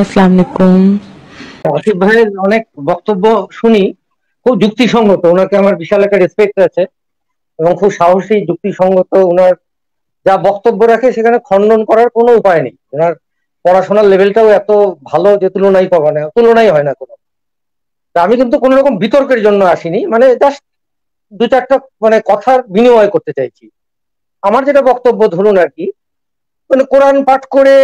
আসসালামু আলাইকুম আসিফ ভাইয়ের অনেক বক্তব্য শুনি খুব যুক্তিসঙ্গত ওনাকে আমার বিশাল একটা রেসপেক্ট আছে এবং খুব সাহসী যুক্তিসঙ্গত ওনার যা বক্তব্য রাখে সেখানে খণ্ডন করার কোনো উপায় নেই ওনার পড়াশোনার লেভেলটাও এত ভালো যে তুলনাই পাবা না তুলনাই হয় না কোনো আমি কিন্তু কোনো রকম বিতর্কের জন্য আসিনি মানে জাস্ট দু চারটা মানে কথার বিনিময় করতে চাইছি আমার যেটা বক্তব্য ধরুন আর কি মানে কোরআন পাঠ করে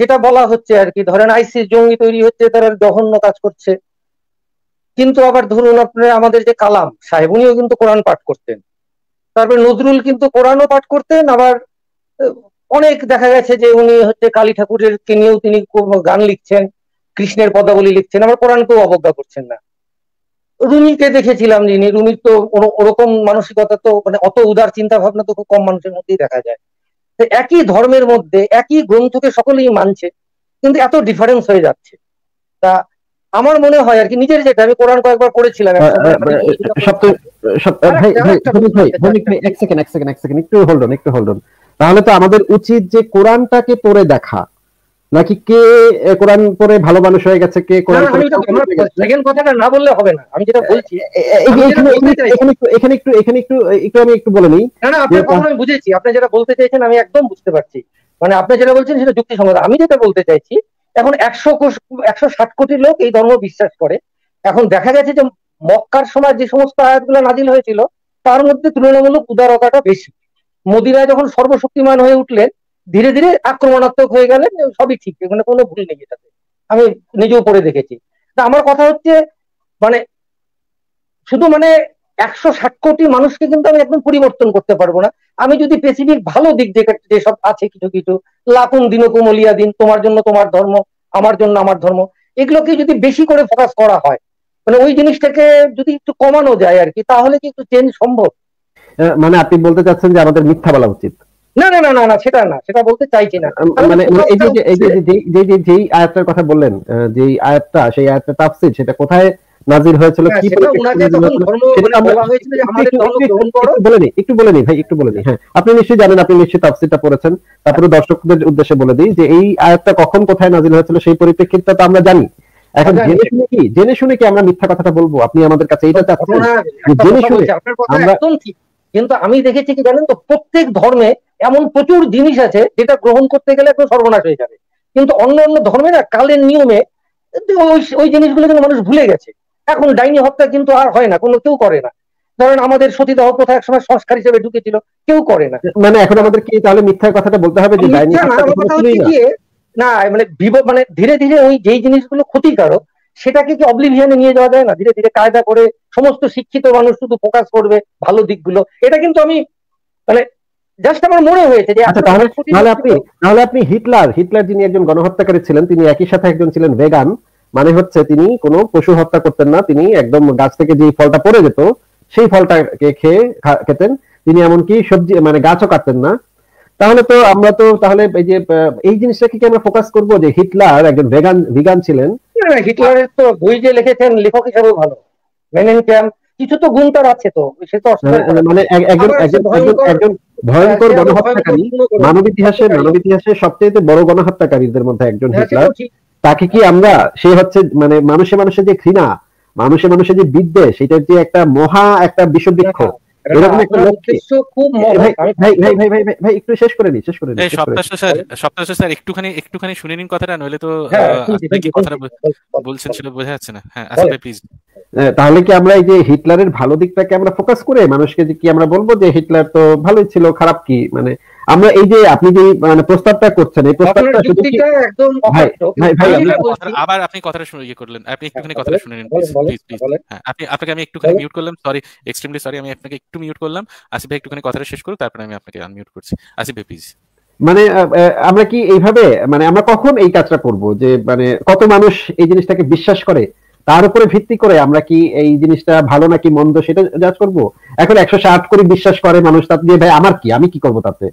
যেটা বলা হচ্ছে আর কি ধরেন আইসি জঙ্গি তৈরি হচ্ছে তারা জঘন্য কাজ করছে কিন্তু আবার ধরুন আপনার আমাদের যে কালাম সাহেব উনিও কিন্তু কোরআন পাঠ করতেন তারপরে নজরুল কিন্তু কোরআনও পাঠ করতেন আবার অনেক দেখা গেছে যে উনি হচ্ছে কালী ঠাকুরের কে নিয়েও তিনি গান লিখছেন কৃষ্ণের পদাবলী লিখছেন আবার কোরআনকেও অবজ্ঞা করছেন না রুমিকে দেখেছিলাম যিনি রুমির তো ওরকম মানসিকতা তো মানে অত উদার চিন্তা ভাবনা তো খুব কম মানুষের মধ্যেই দেখা যায় একই ধর্মের মধ্যে একই গ্রন্থকে সকলেই মানছে কিন্তু এত ডিফারেন্স হয়ে যাচ্ছে তা আমার মনে হয় আর কি নিজের যেটা আমি কোরআন কয়েকবার করেছিলাম এক সেকেন্ড এক সেকেন্ড এক সেকেন্ড একটু হোল্ডন একটু হোল্ডন তাহলে তো আমাদের উচিত যে কোরআনটাকে পড়ে দেখা নাকি কে কোরআন পরে ভালো মানুষ হয়ে গেছে কে কোরআন কথাটা না বললে হবে না আমি যেটা বলছি এখানে একটু এখানে একটু একটু আমি একটু বলে নিই না না আপনার কথা আমি বুঝেছি আপনি যেটা বলতে চাইছেন আমি একদম বুঝতে পারছি মানে আপনি যেটা বলছেন সেটা যুক্তিসঙ্গত আমি যেটা বলতে চাইছি এখন একশো একশো ষাট কোটি লোক এই ধর্ম বিশ্বাস করে এখন দেখা গেছে যে মক্কার সময় যে সমস্ত আয়াতগুলো নাজিল হয়েছিল তার মধ্যে তুলনামূলক উদারতাটা বেশি মোদিরা যখন সর্বশক্তিমান হয়ে উঠলেন ধীরে ধীরে আক্রমণাত্মক হয়ে গেলে সবই ঠিক মানে কোনো ভুল নেই এটাতে আমি নিজেও পড়ে দেখেছি তা আমার কথা হচ্ছে মানে শুধু মানে একশো ষাট কোটি মানুষকে কিন্তু আমি একদম পরিবর্তন করতে পারবো না আমি যদি স্পেসিফিক ভালো দিক দেখে যেসব আছে কিছু কিছু লাকুন দিনকুমলিয়া দিন তোমার জন্য তোমার ধর্ম আমার জন্য আমার ধর্ম এগুলোকে যদি বেশি করে ফোকাস করা হয় মানে ওই জিনিসটাকে যদি একটু কমানো যায় আর কি তাহলে কি একটু চেঞ্জ সম্ভব মানে আপনি বলতে চাচ্ছেন যে আমাদের মিথ্যা বলা উচিত না না না না না সেটা না সেটা বলতে চাইছি না মানে, মানে এই যে এই যে যে আয়াতটার কথা বললেন যেই আয়াতটা সেই আয়াতটা তাফসীর সেটা কোথায় নাজির হয়েছিল হ্যাঁ, কি একটু বলে ভাই একটু বলে হ্যাঁ, হ্যাঁ আপনি নিশ্চয়ই জানেন আপনি নিশ্চয়ই তাফসিরটা পড়েছেন তারপরে দর্শকদের উদ্দেশ্যে বলে দিই যে এই আয়াতটা কখন কোথায় নাজির হয়েছিল সেই পরিপ্রেক্ষিতটা তো আমরা জানি এখন জেনে শুনে কি জেনে শুনে কি আমরা মিথ্যা কথাটা বলবো আপনি আমাদের কাছে এটা চাচ্ছেন জেনে শুনে আমরা কিন্তু আমি দেখেছি কি জানেন তো প্রত্যেক ধর্মে এমন প্রচুর জিনিস আছে যেটা গ্রহণ করতে গেলে একটু সর্বনাশ হয়ে যাবে কিন্তু অন্য অন্য ধর্মে না কালের নিয়মে ওই ওই জিনিসগুলো কিন্তু মানুষ ভুলে গেছে এখন ডাইনি হত্যা কিন্তু আর হয় না কোনো কেউ করে না ধরেন আমাদের সতীদাহ প্রথা একসময় সংস্কার হিসেবে ঢুকেছিল কেউ করে না মানে এখন আমাদের কি তাহলে মিথ্যার কথাটা বলতে হবে যে ডাইনি না মানে মানে ধীরে ধীরে ওই যেই জিনিসগুলো ক্ষতিকারক সেটাকে কি অবলিভিয়ানে নিয়ে যাওয়া যায় না ধীরে ধীরে কায়দা করে সমস্ত শিক্ষিত মানুষ শুধু ফোকাস করবে ভালো দিকগুলো এটা কিন্তু আমি মানে জাস্ট আমার মনে হয়েছে যে আচ্ছা তাহলে তাহলে আপনি তাহলে আপনি হিটলার হিটলার যিনি একজন গণহত্যাকারী ছিলেন তিনি একই সাথে একজন ছিলেন ভেগান মানে হচ্ছে তিনি কোনো পশু হত্যা করতেন না তিনি একদম গাছ থেকে যে ফলটা পড়ে যেত সেই ফলটাকে খেয়ে খেতেন তিনি এমনকি সবজি মানে গাছও কাটতেন না তাহলে তো আমরা তো তাহলে এই যে এই জিনিসটাকে কি আমরা ফোকাস করব যে হিটলার একজন ভেগান ভিগান ছিলেন হিটলারের তো বই যে লিখেছেন লেখক হিসেবে ভালো মেনেন কিছু তো গুণ তার আছে তো সে তো মানে, মানে একজন একজন একজন হ্যাঁ, ভয়ঙ্কর গণহত্যাকারী মানব ইতিহাসে মানব ইতিহাসে সবচেয়ে বড় গণহত্যাকারীদের মধ্যে একজন হ্যাঁ, হিটলার তাকে কি আমরা সে হচ্ছে মানে মানুষে মানুষে যে ঘৃণা মানুষে মানুষে যে বিদ্বেষ সেটা যে একটা মহা একটা বিশ্ববৃক্ষ হ্যাঁ, একটুখানি একটুখানি শুনে নিন কথাটা নইলে তো হ্যাঁ, কথাটা বলছেন বোঝা যাচ্ছে না হ্যাঁ আচ্ছা তাহলে কি আমরা এই যে হিটলারের ভালো দিকটাকে আমরা ফোকাস করে মানুষকে যে কি আমরা বলবো যে হিটলার তো ভালোই ছিল খারাপ কি মানে আমরা এই যে আপনি যে মানে প্রস্তাবটা করছেন এই প্রস্তাবটা একদম ভাই আবার আপনি কথাটা শুনে ইয়ে করলেন আপনি হ্যাঁ, একটুখানি কথাটা শুনে নিন প্লিজ হ্যাঁ, প্লিজ আপনি আপনাকে আমি একটুখানি মিউট করলাম সরি এক্সট্রিমলি সরি আমি আপনাকে একটু মিউট করলাম আসিফ ভাই একটুখানি কথাটা শেষ করুন তারপরে আমি আপনাকে আনমিউট করছি আসিফ ভাই প্লিজ মানে আমরা কি এইভাবে মানে আমরা কখন এই কাজটা করব যে মানে কত মানুষ এই জিনিসটাকে বিশ্বাস করে তার উপরে ভিত্তি করে আমরা কি এই জিনিসটা ভালো নাকি মন্দ সেটা জাজ করব এখন একশো ষাট করে বিশ্বাস করে মানুষ তাতে ভাই আমার কি আমি কি করব তাতে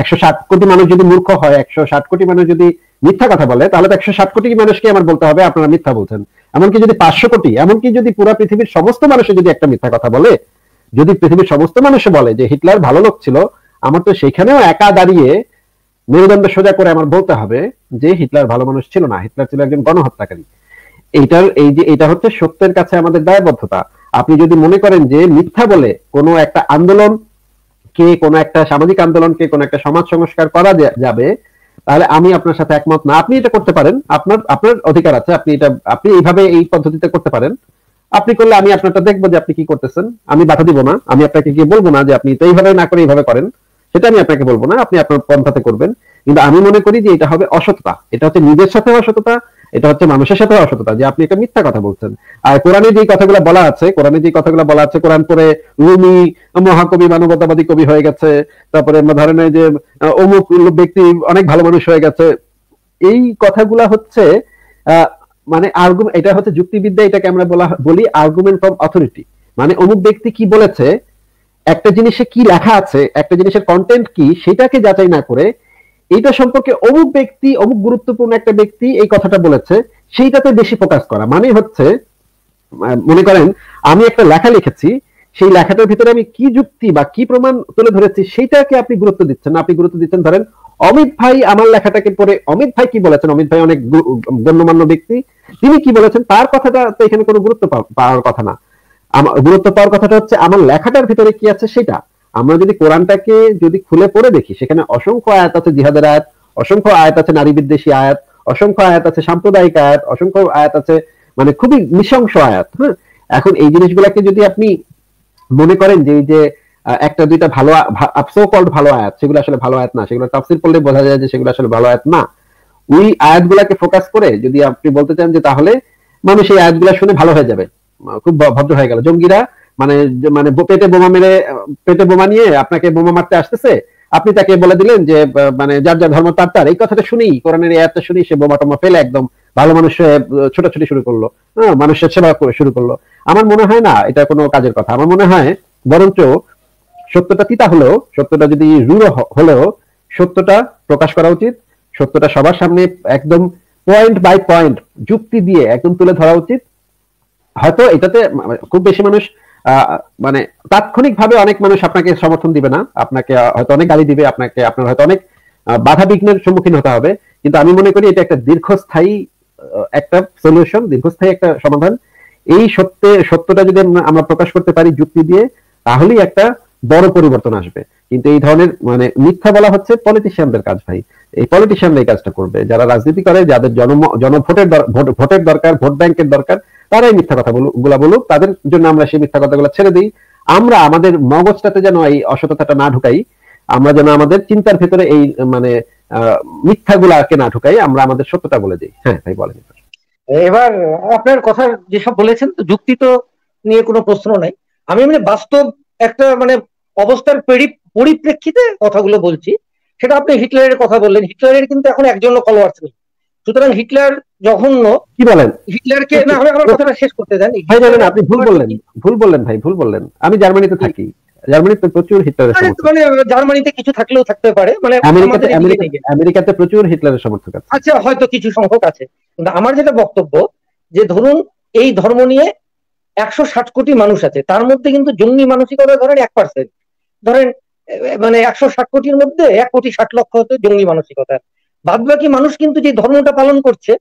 একশো ষাট কোটি মানুষ যদি মূর্খ হয় একশো ষাট কোটি মানুষ যদি মিথ্যা কথা বলে তাহলে তো একশো ষাট কোটি মানুষকে আমার বলতে হবে আপনারা মিথ্যা বলছেন এমনকি যদি পাঁচশো কোটি এমনকি যদি পুরো পৃথিবীর সমস্ত মানুষে যদি একটা মিথ্যা কথা বলে যদি পৃথিবীর সমস্ত মানুষে বলে যে হিটলার ভালো লোক ছিল আমার তো সেখানেও একা দাঁড়িয়ে মেরুদণ্ড সোজা করে আমার বলতে হবে যে হিটলার ভালো মানুষ ছিল না হিটলার ছিল একজন গণহত্যাকারী এইটার এই যে এটা হচ্ছে সত্যের কাছে আমাদের দায়বদ্ধতা আপনি যদি মনে করেন যে মিথ্যা বলে কোনো একটা আন্দোলন কে কোন একটা সামাজিক আন্দোলনকে কোন একটা সমাজ সংস্কার করা যাবে তাহলে আমি আপনার সাথে একমত না আপনি এটা করতে পারেন আপনার আপনার অধিকার আছে আপনি এটা আপনি এইভাবে এই পদ্ধতিতে করতে পারেন আপনি করলে আমি আপনারটা দেখবো যে আপনি কি করতেছেন আমি বাধা দিব না আমি আপনাকে গিয়ে বলবো না যে আপনি তো এইভাবে না করে এইভাবে করেন সেটা আমি আপনাকে বলবো না আপনি আপনার পন্থাতে করবেন কিন্তু আমি মনে করি যে এটা হবে অসততা এটা হচ্ছে নিজের সাথে অসততা এটা হচ্ছে মানুষের সাথে অসততা যে আপনি একটা মিথ্যা কথা বলছেন আর কোরআনে যে কথাগুলো বলা আছে কোরআনে যে কথাগুলো বলা আছে কোরআন পরে রুমি মহাকবি মানবতাবাদী কবি হয়ে গেছে তারপরে ধরেন যে অমুক ব্যক্তি অনেক ভালো মানুষ হয়ে গেছে এই কথাগুলা হচ্ছে মানে আর্গুমেন্ট এটা হচ্ছে যুক্তিবিদ্যা এটাকে আমরা বলা বলি আর্গুমেন্ট ফ্রম অথরিটি মানে অমুক ব্যক্তি কি বলেছে একটা জিনিসে কি লেখা আছে একটা জিনিসের কন্টেন্ট কি সেটাকে যাচাই না করে এটা সম্পর্কে অমুক ব্যক্তি অমুক গুরুত্বপূর্ণ একটা ব্যক্তি এই কথাটা বলেছে সেইটাতে বেশি ফোকাস করা মানে হচ্ছে মনে করেন আমি একটা লেখা লিখেছি সেই লেখাটার ভিতরে আমি কি যুক্তি বা কি প্রমাণ তুলে ধরেছি সেইটাকে আপনি গুরুত্ব দিচ্ছেন না আপনি গুরুত্ব দিচ্ছেন ধরেন অমিত ভাই আমার লেখাটাকে পড়ে অমিত ভাই কি বলেছেন অমিত ভাই অনেক গণ্যমান্য ব্যক্তি তিনি কি বলেছেন তার কথাটা তো এখানে কোনো গুরুত্ব পাওয়ার কথা না গুরুত্ব পাওয়ার কথাটা হচ্ছে আমার লেখাটার ভিতরে কি আছে সেটা আমরা যদি কোরআনটাকে যদি খুলে পড়ে দেখি সেখানে অসংখ্য আয়াত আছে জিহাদের আয়াত অসংখ্য আয়াত আছে নারী বিদ্বেষী আয়াত অসংখ্য আয়াত আছে সাম্প্রদায়িক আয়াত অসংখ্য আয়াত আছে মানে খুবই নৃশংস আয়াত হ্যাঁ এখন এই জিনিসগুলাকে যদি আপনি মনে করেন যে যে একটা দুইটা ভালো সো ভালো আয়াত সেগুলো আসলে ভালো আয়াত না সেগুলো তাফসির পড়লে বোঝা যায় যে সেগুলো আসলে ভালো আয়াত না ওই আয়াতগুলাকে ফোকাস করে যদি আপনি বলতে চান যে তাহলে মানুষ এই আয়াতগুলা শুনে ভালো হয়ে যাবে খুব ভদ্র হয়ে গেল জঙ্গিরা মানে মানে পেটে বোমা মেরে পেটে বোমা নিয়ে আপনাকে বোমা মারতে আসতেছে আপনি তাকে বলে দিলেন যে মানে যার যার ধর্ম তার তার এই কথাটা শুনি কোরআনের এয়ারটা শুনি সে বোমা টোমা ফেলে একদম ভালো মানুষ ছোটাছুটি শুরু করলো হ্যাঁ মানুষের সেবা করে শুরু করলো আমার মনে হয় না এটা কোনো কাজের কথা আমার মনে হয় বরঞ্চ সত্যটা তিতা হলেও সত্যটা যদি রুড়ো হলেও সত্যটা প্রকাশ করা উচিত সত্যটা সবার সামনে একদম পয়েন্ট বাই পয়েন্ট যুক্তি দিয়ে একদম তুলে ধরা উচিত হয়তো এটাতে খুব বেশি মানুষ মানে তাৎক্ষণিক ভাবে অনেক মানুষ আপনাকে সমর্থন দিবে না আপনাকে হয়তো অনেক গালি দিবে আপনাকে আপনার হয়তো অনেক বাধা বিঘ্নের সম্মুখীন হতে হবে কিন্তু আমি মনে করি এটা একটা দীর্ঘস্থায়ী একটা সলিউশন দীর্ঘস্থায়ী একটা সমাধান এই সত্যে সত্যটা যদি আমরা প্রকাশ করতে পারি যুক্তি দিয়ে তাহলেই একটা বড় পরিবর্তন আসবে কিন্তু এই ধরনের মানে মিথ্যা বলা হচ্ছে পলিটিশিয়ানদের কাজ ভাই এই পলিটিশিয়ানরা এই কাজটা করবে যারা রাজনীতি করে যাদের জন জনভোটের ভোটের দরকার ভোট ব্যাংকের দরকার তারাই মিথ্যা কথা গুলা বলুক তাদের জন্য আমরা সেই মিথ্যা কথাগুলো ছেড়ে দিই আমরা আমাদের মগজটাতে যেন এই অসততাটা না ঢুকাই আমরা যেন আমাদের চিন্তার ভেতরে এই মানে মিথ্যাগুলাকে না ঢুকাই আমরা আমাদের সত্যটা বলে দিই হ্যাঁ তাই বলেন এবার আপনার কথা যেসব বলেছেন যুক্তি তো নিয়ে কোনো প্রশ্ন নাই আমি মানে বাস্তব একটা মানে অবস্থার পরিপ্রেক্ষিতে কথাগুলো বলছি সেটা আপনি হিটলারের কথা বললেন হিটলারের কিন্তু এখন একজনও ফলোয়ার্স নেই সুতরাং হিটলার জঘন্য কি বলেন হিটলারকে না আমি আমার কথাটা শেষ করতে দেন ভাই জানেন আপনি ভুল বললেন ভুল বললেন ভাই ভুল বললেন আমি জার্মানিতে থাকি জার্মানিতে প্রচুর হিটলারের মানে জার্মানিতে কিছু থাকলেও থাকতে পারে মানে আমেরিকাতে আমেরিকাতে প্রচুর হিটলারের সমর্থক আছে আচ্ছা হয়তো কিছু সংখ্যক আছে কিন্তু আমার যেটা বক্তব্য যে ধরুন এই ধর্ম নিয়ে একশো ষাট কোটি মানুষ আছে তার মধ্যে কিন্তু জঙ্গি মানসিকতা ধরেন এক পার্সেন্ট ধরেন মানে একশো ষাট কোটির মধ্যে এক কোটি ষাট লক্ষ হতো জঙ্গি মানসিকতা বাদবাকি মানুষ কিন্তু যে ধর্মটা পালন করছে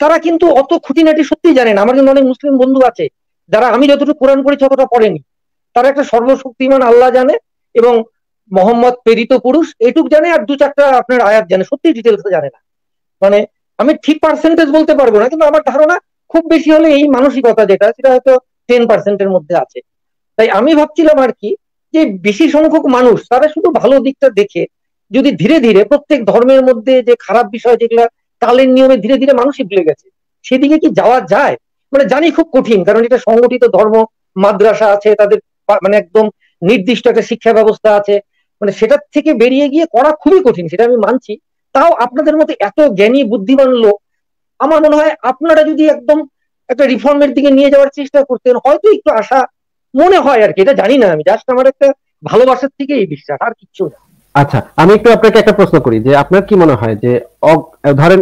তারা কিন্তু অত খুঁটিনাটি সত্যি জানে না আমার অনেক মুসলিম বন্ধু আছে যারা আমি যতটুকু কোরআন পড়েছি অতটা পড়েনি তারা একটা সর্বশক্তিমান আল্লাহ জানে এবং মোহাম্মদ প্রেরিত পুরুষ এটুক জানে আর দু চারটা আপনার আয়াত জানে সত্যি ডিটেলস জানে না মানে আমি ঠিক পার্সেন্টেজ বলতে পারবো না কিন্তু আমার ধারণা খুব বেশি হলে এই মানসিকতা যেটা সেটা হয়তো টেন পার্সেন্টের মধ্যে আছে তাই আমি ভাবছিলাম আর কি যে বেশি সংখ্যক মানুষ তারা শুধু ভালো দিকটা দেখে যদি ধীরে ধীরে প্রত্যেক ধর্মের মধ্যে যে খারাপ বিষয় যেগুলা কালের নিয়মে ধীরে ধীরে মানুষই ভুলে গেছে সেদিকে কি যাওয়া যায় মানে জানি খুব কঠিন কারণ এটা সংগঠিত ধর্ম মাদ্রাসা আছে তাদের মানে একদম নির্দিষ্ট একটা শিক্ষা ব্যবস্থা আছে মানে সেটার থেকে বেরিয়ে গিয়ে করা খুবই কঠিন সেটা আমি মানছি তাও আপনাদের মতো এত জ্ঞানী বুদ্ধিমান লোক আমার মনে হয় আপনারা যদি একদম একটা রিফর্মের দিকে নিয়ে যাওয়ার চেষ্টা করতেন হয়তো একটু আশা মনে হয় আর কি এটা জানি না আমি জাস্ট আমার একটা ভালোবাসার থেকে এই বিশ্বাস আর কিচ্ছু না আচ্ছা আমি একটু আপনাকে একটা প্রশ্ন করি যে আপনার কি মনে হয় যে ধরেন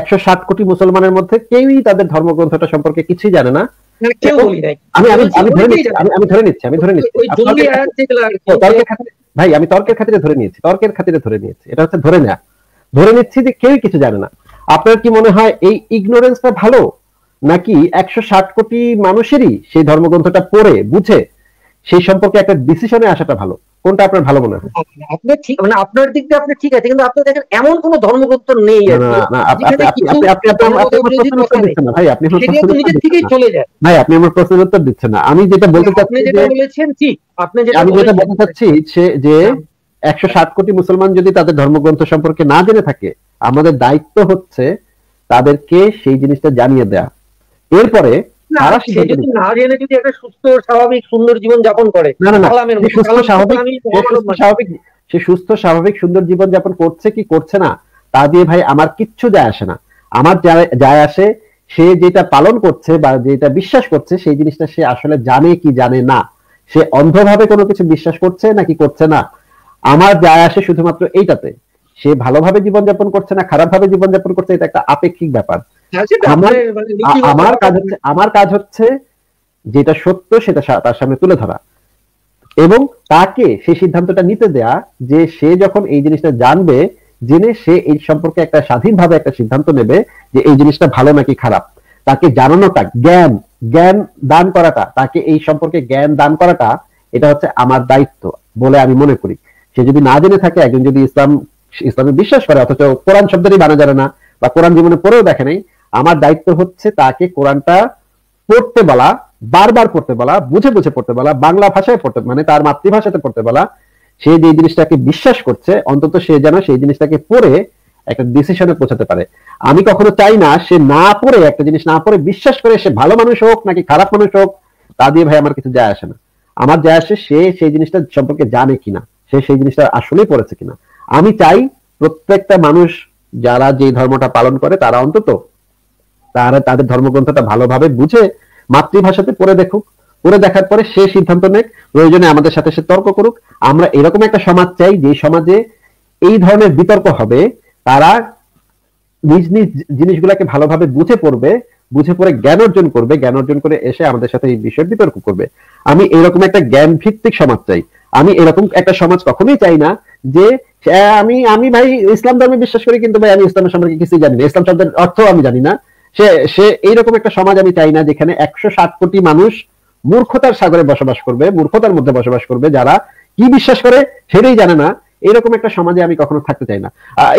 একশো ষাট কোটি মুসলমানের মধ্যে কেউই তাদের ধর্মগ্রন্থটা সম্পর্কে কিছুই জানে না আমি ধরে নিচ্ছি আমি ধরে নিচ্ছি ভাই আমি তর্কের খাতিরে ধরে নিয়েছি তর্কের খাতিরে ধরে নিয়েছি এটা হচ্ছে ধরে নেয়া ধরে নিচ্ছি যে কেউই কিছু জানে না আপনার কি মনে হয় এই ইগনোরেন্সটা ভালো নাকি একশো ষাট কোটি মানুষেরই সেই ধর্মগ্রন্থটা পড়ে বুঝে সেই সম্পর্কে একটা ডিসিশনে আসাটা ভালো কোনটা আপনার ভালো মনে হয় আপনি ঠিক মানে আপনার দিক দিয়ে আপনি ঠিক আছে কিন্তু আপনি দেখেন এমন ধর্মগ্রন্থ নেই ভাই আপনি নিজের থেকেই চলে যায় ভাই আপনি আমার প্রশ্নের উত্তর দিচ্ছেন না আমি যেটা বলতে চাচ্ছি যেটা বলেছেন ঠিক আপনি যেটা আমি যেটা বলতে চাচ্ছি সে যে একশো ষাট কোটি মুসলমান যদি তাদের ধর্মগ্রন্থ সম্পর্কে না জেনে থাকে আমাদের দায়িত্ব হচ্ছে তাদেরকে সেই জিনিসটা জানিয়ে দেয়া এরপরে সে সুস্থ স্বাভাবিক সুন্দর জীবন যাপন করছে কি করছে না তা দিয়ে ভাই আমার কিচ্ছু যায় আসে না আমার যায় আসে সে যেটা পালন করছে বা যেটা বিশ্বাস করছে সেই জিনিসটা সে আসলে জানে কি জানে না সে অন্ধভাবে কোনো কিছু বিশ্বাস করছে নাকি করছে না আমার যায় আসে শুধুমাত্র এইটাতে সে ভালোভাবে জীবনযাপন করছে না খারাপভাবে জীবনযাপন করছে এটা একটা আপেক্ষিক ব্যাপার হ্যাঁ, আমার মানে কাজ হচ্ছে আমার কাজ হচ্ছে যেটা সত্য সেটা তার সামনে তুলে ধরা এবং তাকে সেই সিদ্ধান্তটা নিতে দেয়া যে সে যখন এই জিনিসটা জানবে জেনে সে এই সম্পর্কে একটা স্বাধীনভাবে একটা সিদ্ধান্ত নেবে যে এই জিনিসটা ভালো নাকি খারাপ তাকে জানানোটা জ্ঞান জ্ঞান দান করাটা তাকে এই সম্পর্কে জ্ঞান দান করাটা এটা হচ্ছে আমার দায়িত্ব বলে আমি মনে করি সে যদি না জেনে থাকে একজন যদি ইসলাম ইসলামে বিশ্বাস করে অথচ কোরআন শব্দটি বানা জানে না বা কোরআন জীবনে পরেও দেখে নাই আমার দায়িত্ব হচ্ছে তাকে কোরআনটা পড়তে বলা বারবার পড়তে বলা বুঝে বুঝে পড়তে বলা বাংলা ভাষায় পড়তে মানে তার মাতৃভাষাতে পড়তে বলা সে যে জিনিসটাকে বিশ্বাস করছে অন্তত সে যেন সেই জিনিসটাকে পড়ে একটা ডিসিশনে পৌঁছাতে পারে আমি কখনো চাই না সে না পড়ে একটা জিনিস না পড়ে বিশ্বাস করে সে ভালো মানুষ হোক নাকি খারাপ মানুষ হোক তা দিয়ে ভাই আমার কিছু যায় আসে না আমার যায় আসে সে সেই জিনিসটা সম্পর্কে জানে কিনা সে সেই জিনিসটা আসলেই পড়েছে কিনা আমি চাই প্রত্যেকটা মানুষ যারা যে ধর্মটা পালন করে তারা অন্তত তারা তাদের ধর্মগ্রন্থটা ভালোভাবে বুঝে মাতৃভাষাতে পড়ে দেখুক পড়ে দেখার পরে সে সিদ্ধান্ত নেক প্রয়োজনে আমাদের সাথে সে তর্ক করুক আমরা এরকম একটা সমাজ চাই যে সমাজে এই ধরনের বিতর্ক হবে তারা নিজ নিজ জিনিসগুলাকে ভালোভাবে বুঝে পড়বে বুঝে পড়ে জ্ঞান অর্জন করবে জ্ঞান অর্জন করে এসে আমাদের সাথে এই বিষয়ে বিতর্ক করবে আমি এরকম একটা জ্ঞান ভিত্তিক সমাজ চাই আমি এরকম একটা সমাজ কখনোই চাই না যে হ্যাঁ, আমি আমি ভাই ইসলাম ধর্মে বিশ্বাস করি কিন্তু ভাই আমি ইসলামের সম্পর্কে কিছুই জানি না ইসলাম শব্দের অর্থ আমি জানি না সে সে এইরকম একটা সমাজ আমি চাই না যেখানে একশো ষাট কোটি মানুষ মূর্খতার সাগরে বসবাস করবে মূর্খতার মধ্যে বসবাস করবে যারা কি বিশ্বাস করে সেটাই জানে না এরকম একটা সমাজে আমি কখনো থাকতে চাই না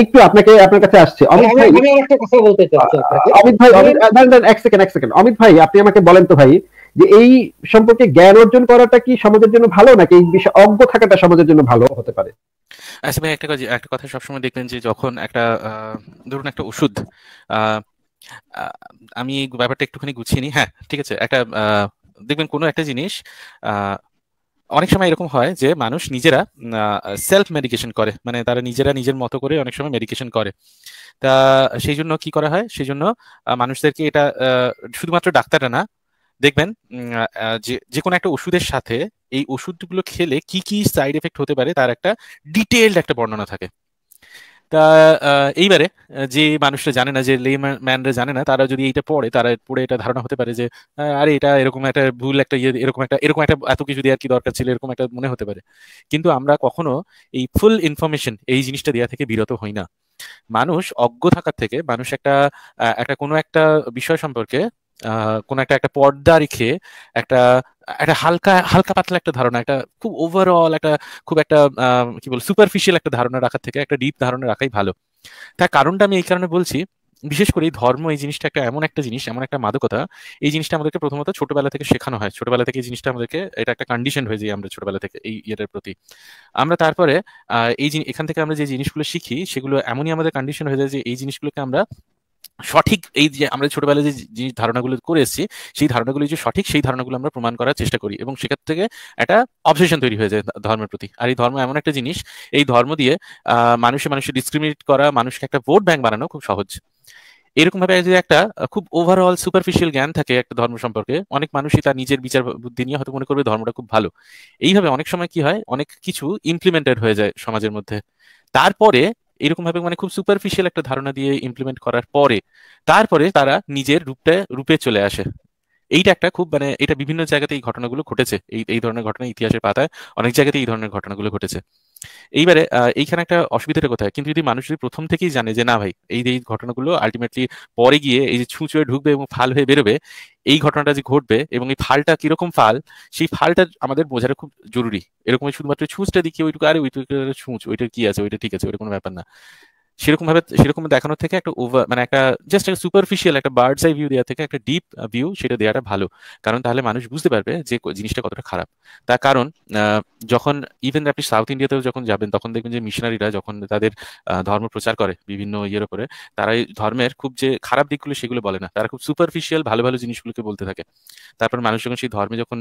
একটু আপনাকে আপনার কাছে আসছে অমিত ভাই এক সেকেন্ড এক সেকেন্ড অমিত ভাই আপনি আমাকে বলেন তো ভাই যে এই সম্পর্কে জ্ঞান অর্জন করাটা কি সমাজের জন্য ভালো নাকি এই বিষয়ে অজ্ঞ থাকাটা সমাজের জন্য ভালো হতে পারে আসলে আচ্ছা একটা কথা একটা কথা সবসময় দেখবেন যে যখন একটা ধরুন একটা ওষুধ আমি ব্যাপারটা একটুখানি গুছিয়ে নিই হ্যাঁ ঠিক আছে একটা দেখবেন কোনো একটা জিনিস অনেক সময় এরকম হয় যে মানুষ নিজেরা সেলফ মেডিকেশন করে মানে তারা নিজেরা নিজের মতো করে অনেক সময় মেডিকেশন করে তা সেই জন্য কি করা হয় সেই জন্য মানুষদেরকে এটা শুধুমাত্র ডাক্তাররা না দেখবেন যে যে কোনো একটা ওষুধের সাথে এই ওষুধগুলো খেলে কি কি সাইড এফেক্ট হতে পারে তার একটা ডিটেলড একটা বর্ণনা থাকে তা এইবারে যে মানুষরা জানে না যে লে ম্যানরা জানে না তারা যদি এইটা পড়ে তারা পড়ে এটা ধারণা হতে পারে যে আরে এটা এরকম একটা ভুল একটা ইয়ে এরকম একটা এরকম একটা এত কিছু দেওয়ার কি দরকার ছিল এরকম একটা মনে হতে পারে কিন্তু আমরা কখনো এই ফুল ইনফরমেশন এই জিনিসটা দেওয়া থেকে বিরত হই না মানুষ অজ্ঞ থাকার থেকে মানুষ একটা একটা কোনো একটা বিষয় সম্পর্কে কোন একটা একটা পর্দা রেখে একটা একটা হালকা হালকা পাতলা একটা ধারণা একটা খুব ওভারঅল একটা খুব একটা কি বল সুপারফিশিয়াল একটা ধারণা রাখার থেকে একটা ডিপ ধারণা রাখাই ভালো তার কারণটা আমি এই কারণে বলছি বিশেষ করে ধর্ম এই জিনিসটা একটা এমন একটা জিনিস এমন একটা মাদকতা এই জিনিসটা আমাদেরকে প্রথমত ছোটবেলা থেকে শেখানো হয় ছোটবেলা থেকে এই জিনিসটা আমাদেরকে এটা একটা কন্ডিশন হয়ে যায় আমরা ছোটবেলা থেকে এই ইয়েটার প্রতি আমরা তারপরে এই এখান থেকে আমরা যে জিনিসগুলো শিখি সেগুলো এমনই আমাদের কন্ডিশন হয়ে যায় যে এই জিনিসগুলোকে আমরা সঠিক এই যে আমরা ছোটবেলায় যে ধারণাগুলো করে এসেছি সেই ধারণাগুলো যে সঠিক সেই ধারণাগুলো আমরা প্রমাণ করার চেষ্টা করি এবং সেখান থেকে একটা অবসেশন তৈরি হয়ে যায় ধর্মের প্রতি আর এই ধর্ম এমন একটা জিনিস এই ধর্ম দিয়ে মানুষে মানুষে ডিসক্রিমিনেট করা মানুষকে একটা ভোট ব্যাংক বানানো খুব সহজ এরকম ভাবে যদি একটা খুব ওভারঅল সুপারফিশিয়াল জ্ঞান থাকে একটা ধর্ম সম্পর্কে অনেক মানুষই তার নিজের বিচার বুদ্ধি নিয়ে হয়তো মনে করবে ধর্মটা খুব ভালো এইভাবে অনেক সময় কি হয় অনেক কিছু ইমপ্লিমেন্টেড হয়ে যায় সমাজের মধ্যে তারপরে এরকম ভাবে মানে খুব সুপারফিশিয়াল একটা ধারণা দিয়ে ইমপ্লিমেন্ট করার পরে তারপরে তারা নিজের রূপটা রূপে চলে আসে এইটা একটা খুব মানে এটা বিভিন্ন জায়গাতে এই ঘটনাগুলো ঘটেছে এই এই ধরনের ঘটনা ইতিহাসের পাতায় অনেক জায়গাতে এই ধরনের ঘটনাগুলো ঘটেছে এইবারে এইখানে একটা অসুবিধাটা কোথায় কিন্তু যদি মানুষ যদি প্রথম থেকেই জানে যে না ভাই এই যে ঘটনাগুলো আলটিমেটলি পরে গিয়ে এই যে ছুঁচুয়ে ঢুকবে এবং ফাল হয়ে বেরোবে এই ঘটনাটা যে ঘটবে এবং এই ফালটা কিরকম ফাল সেই ফালটা আমাদের বোঝাটা খুব জরুরি এরকম শুধুমাত্র ছুঁচটা দেখি ওইটুকু আরে ওইটুকু ছুঁচ ওইটা কি আছে ওইটা ঠিক আছে ওইটা কোনো ব্যাপার না সেরকম ভাবে সেরকম দেখানোর থেকে একটা ওভার মানে একটা জাস্ট একটা সুপারফিশিয়াল একটা বার্ডস আই ভিউ দেওয়া থেকে একটা ডিপ ভিউ সেটা দেওয়াটা ভালো কারণ তাহলে মানুষ বুঝতে পারবে যে জিনিসটা কতটা খারাপ তার কারণ যখন ইভেন আপনি সাউথ ইন্ডিয়াতেও যখন যাবেন তখন দেখবেন যে মিশনারিরা যখন তাদের ধর্ম প্রচার করে বিভিন্ন ইয়ের উপরে তারা ধর্মের খুব যে খারাপ দিকগুলো সেগুলো বলে না তারা খুব সুপারফিশিয়াল ভালো ভালো জিনিসগুলোকে বলতে থাকে তারপর মানুষ যখন সেই ধর্মে যখন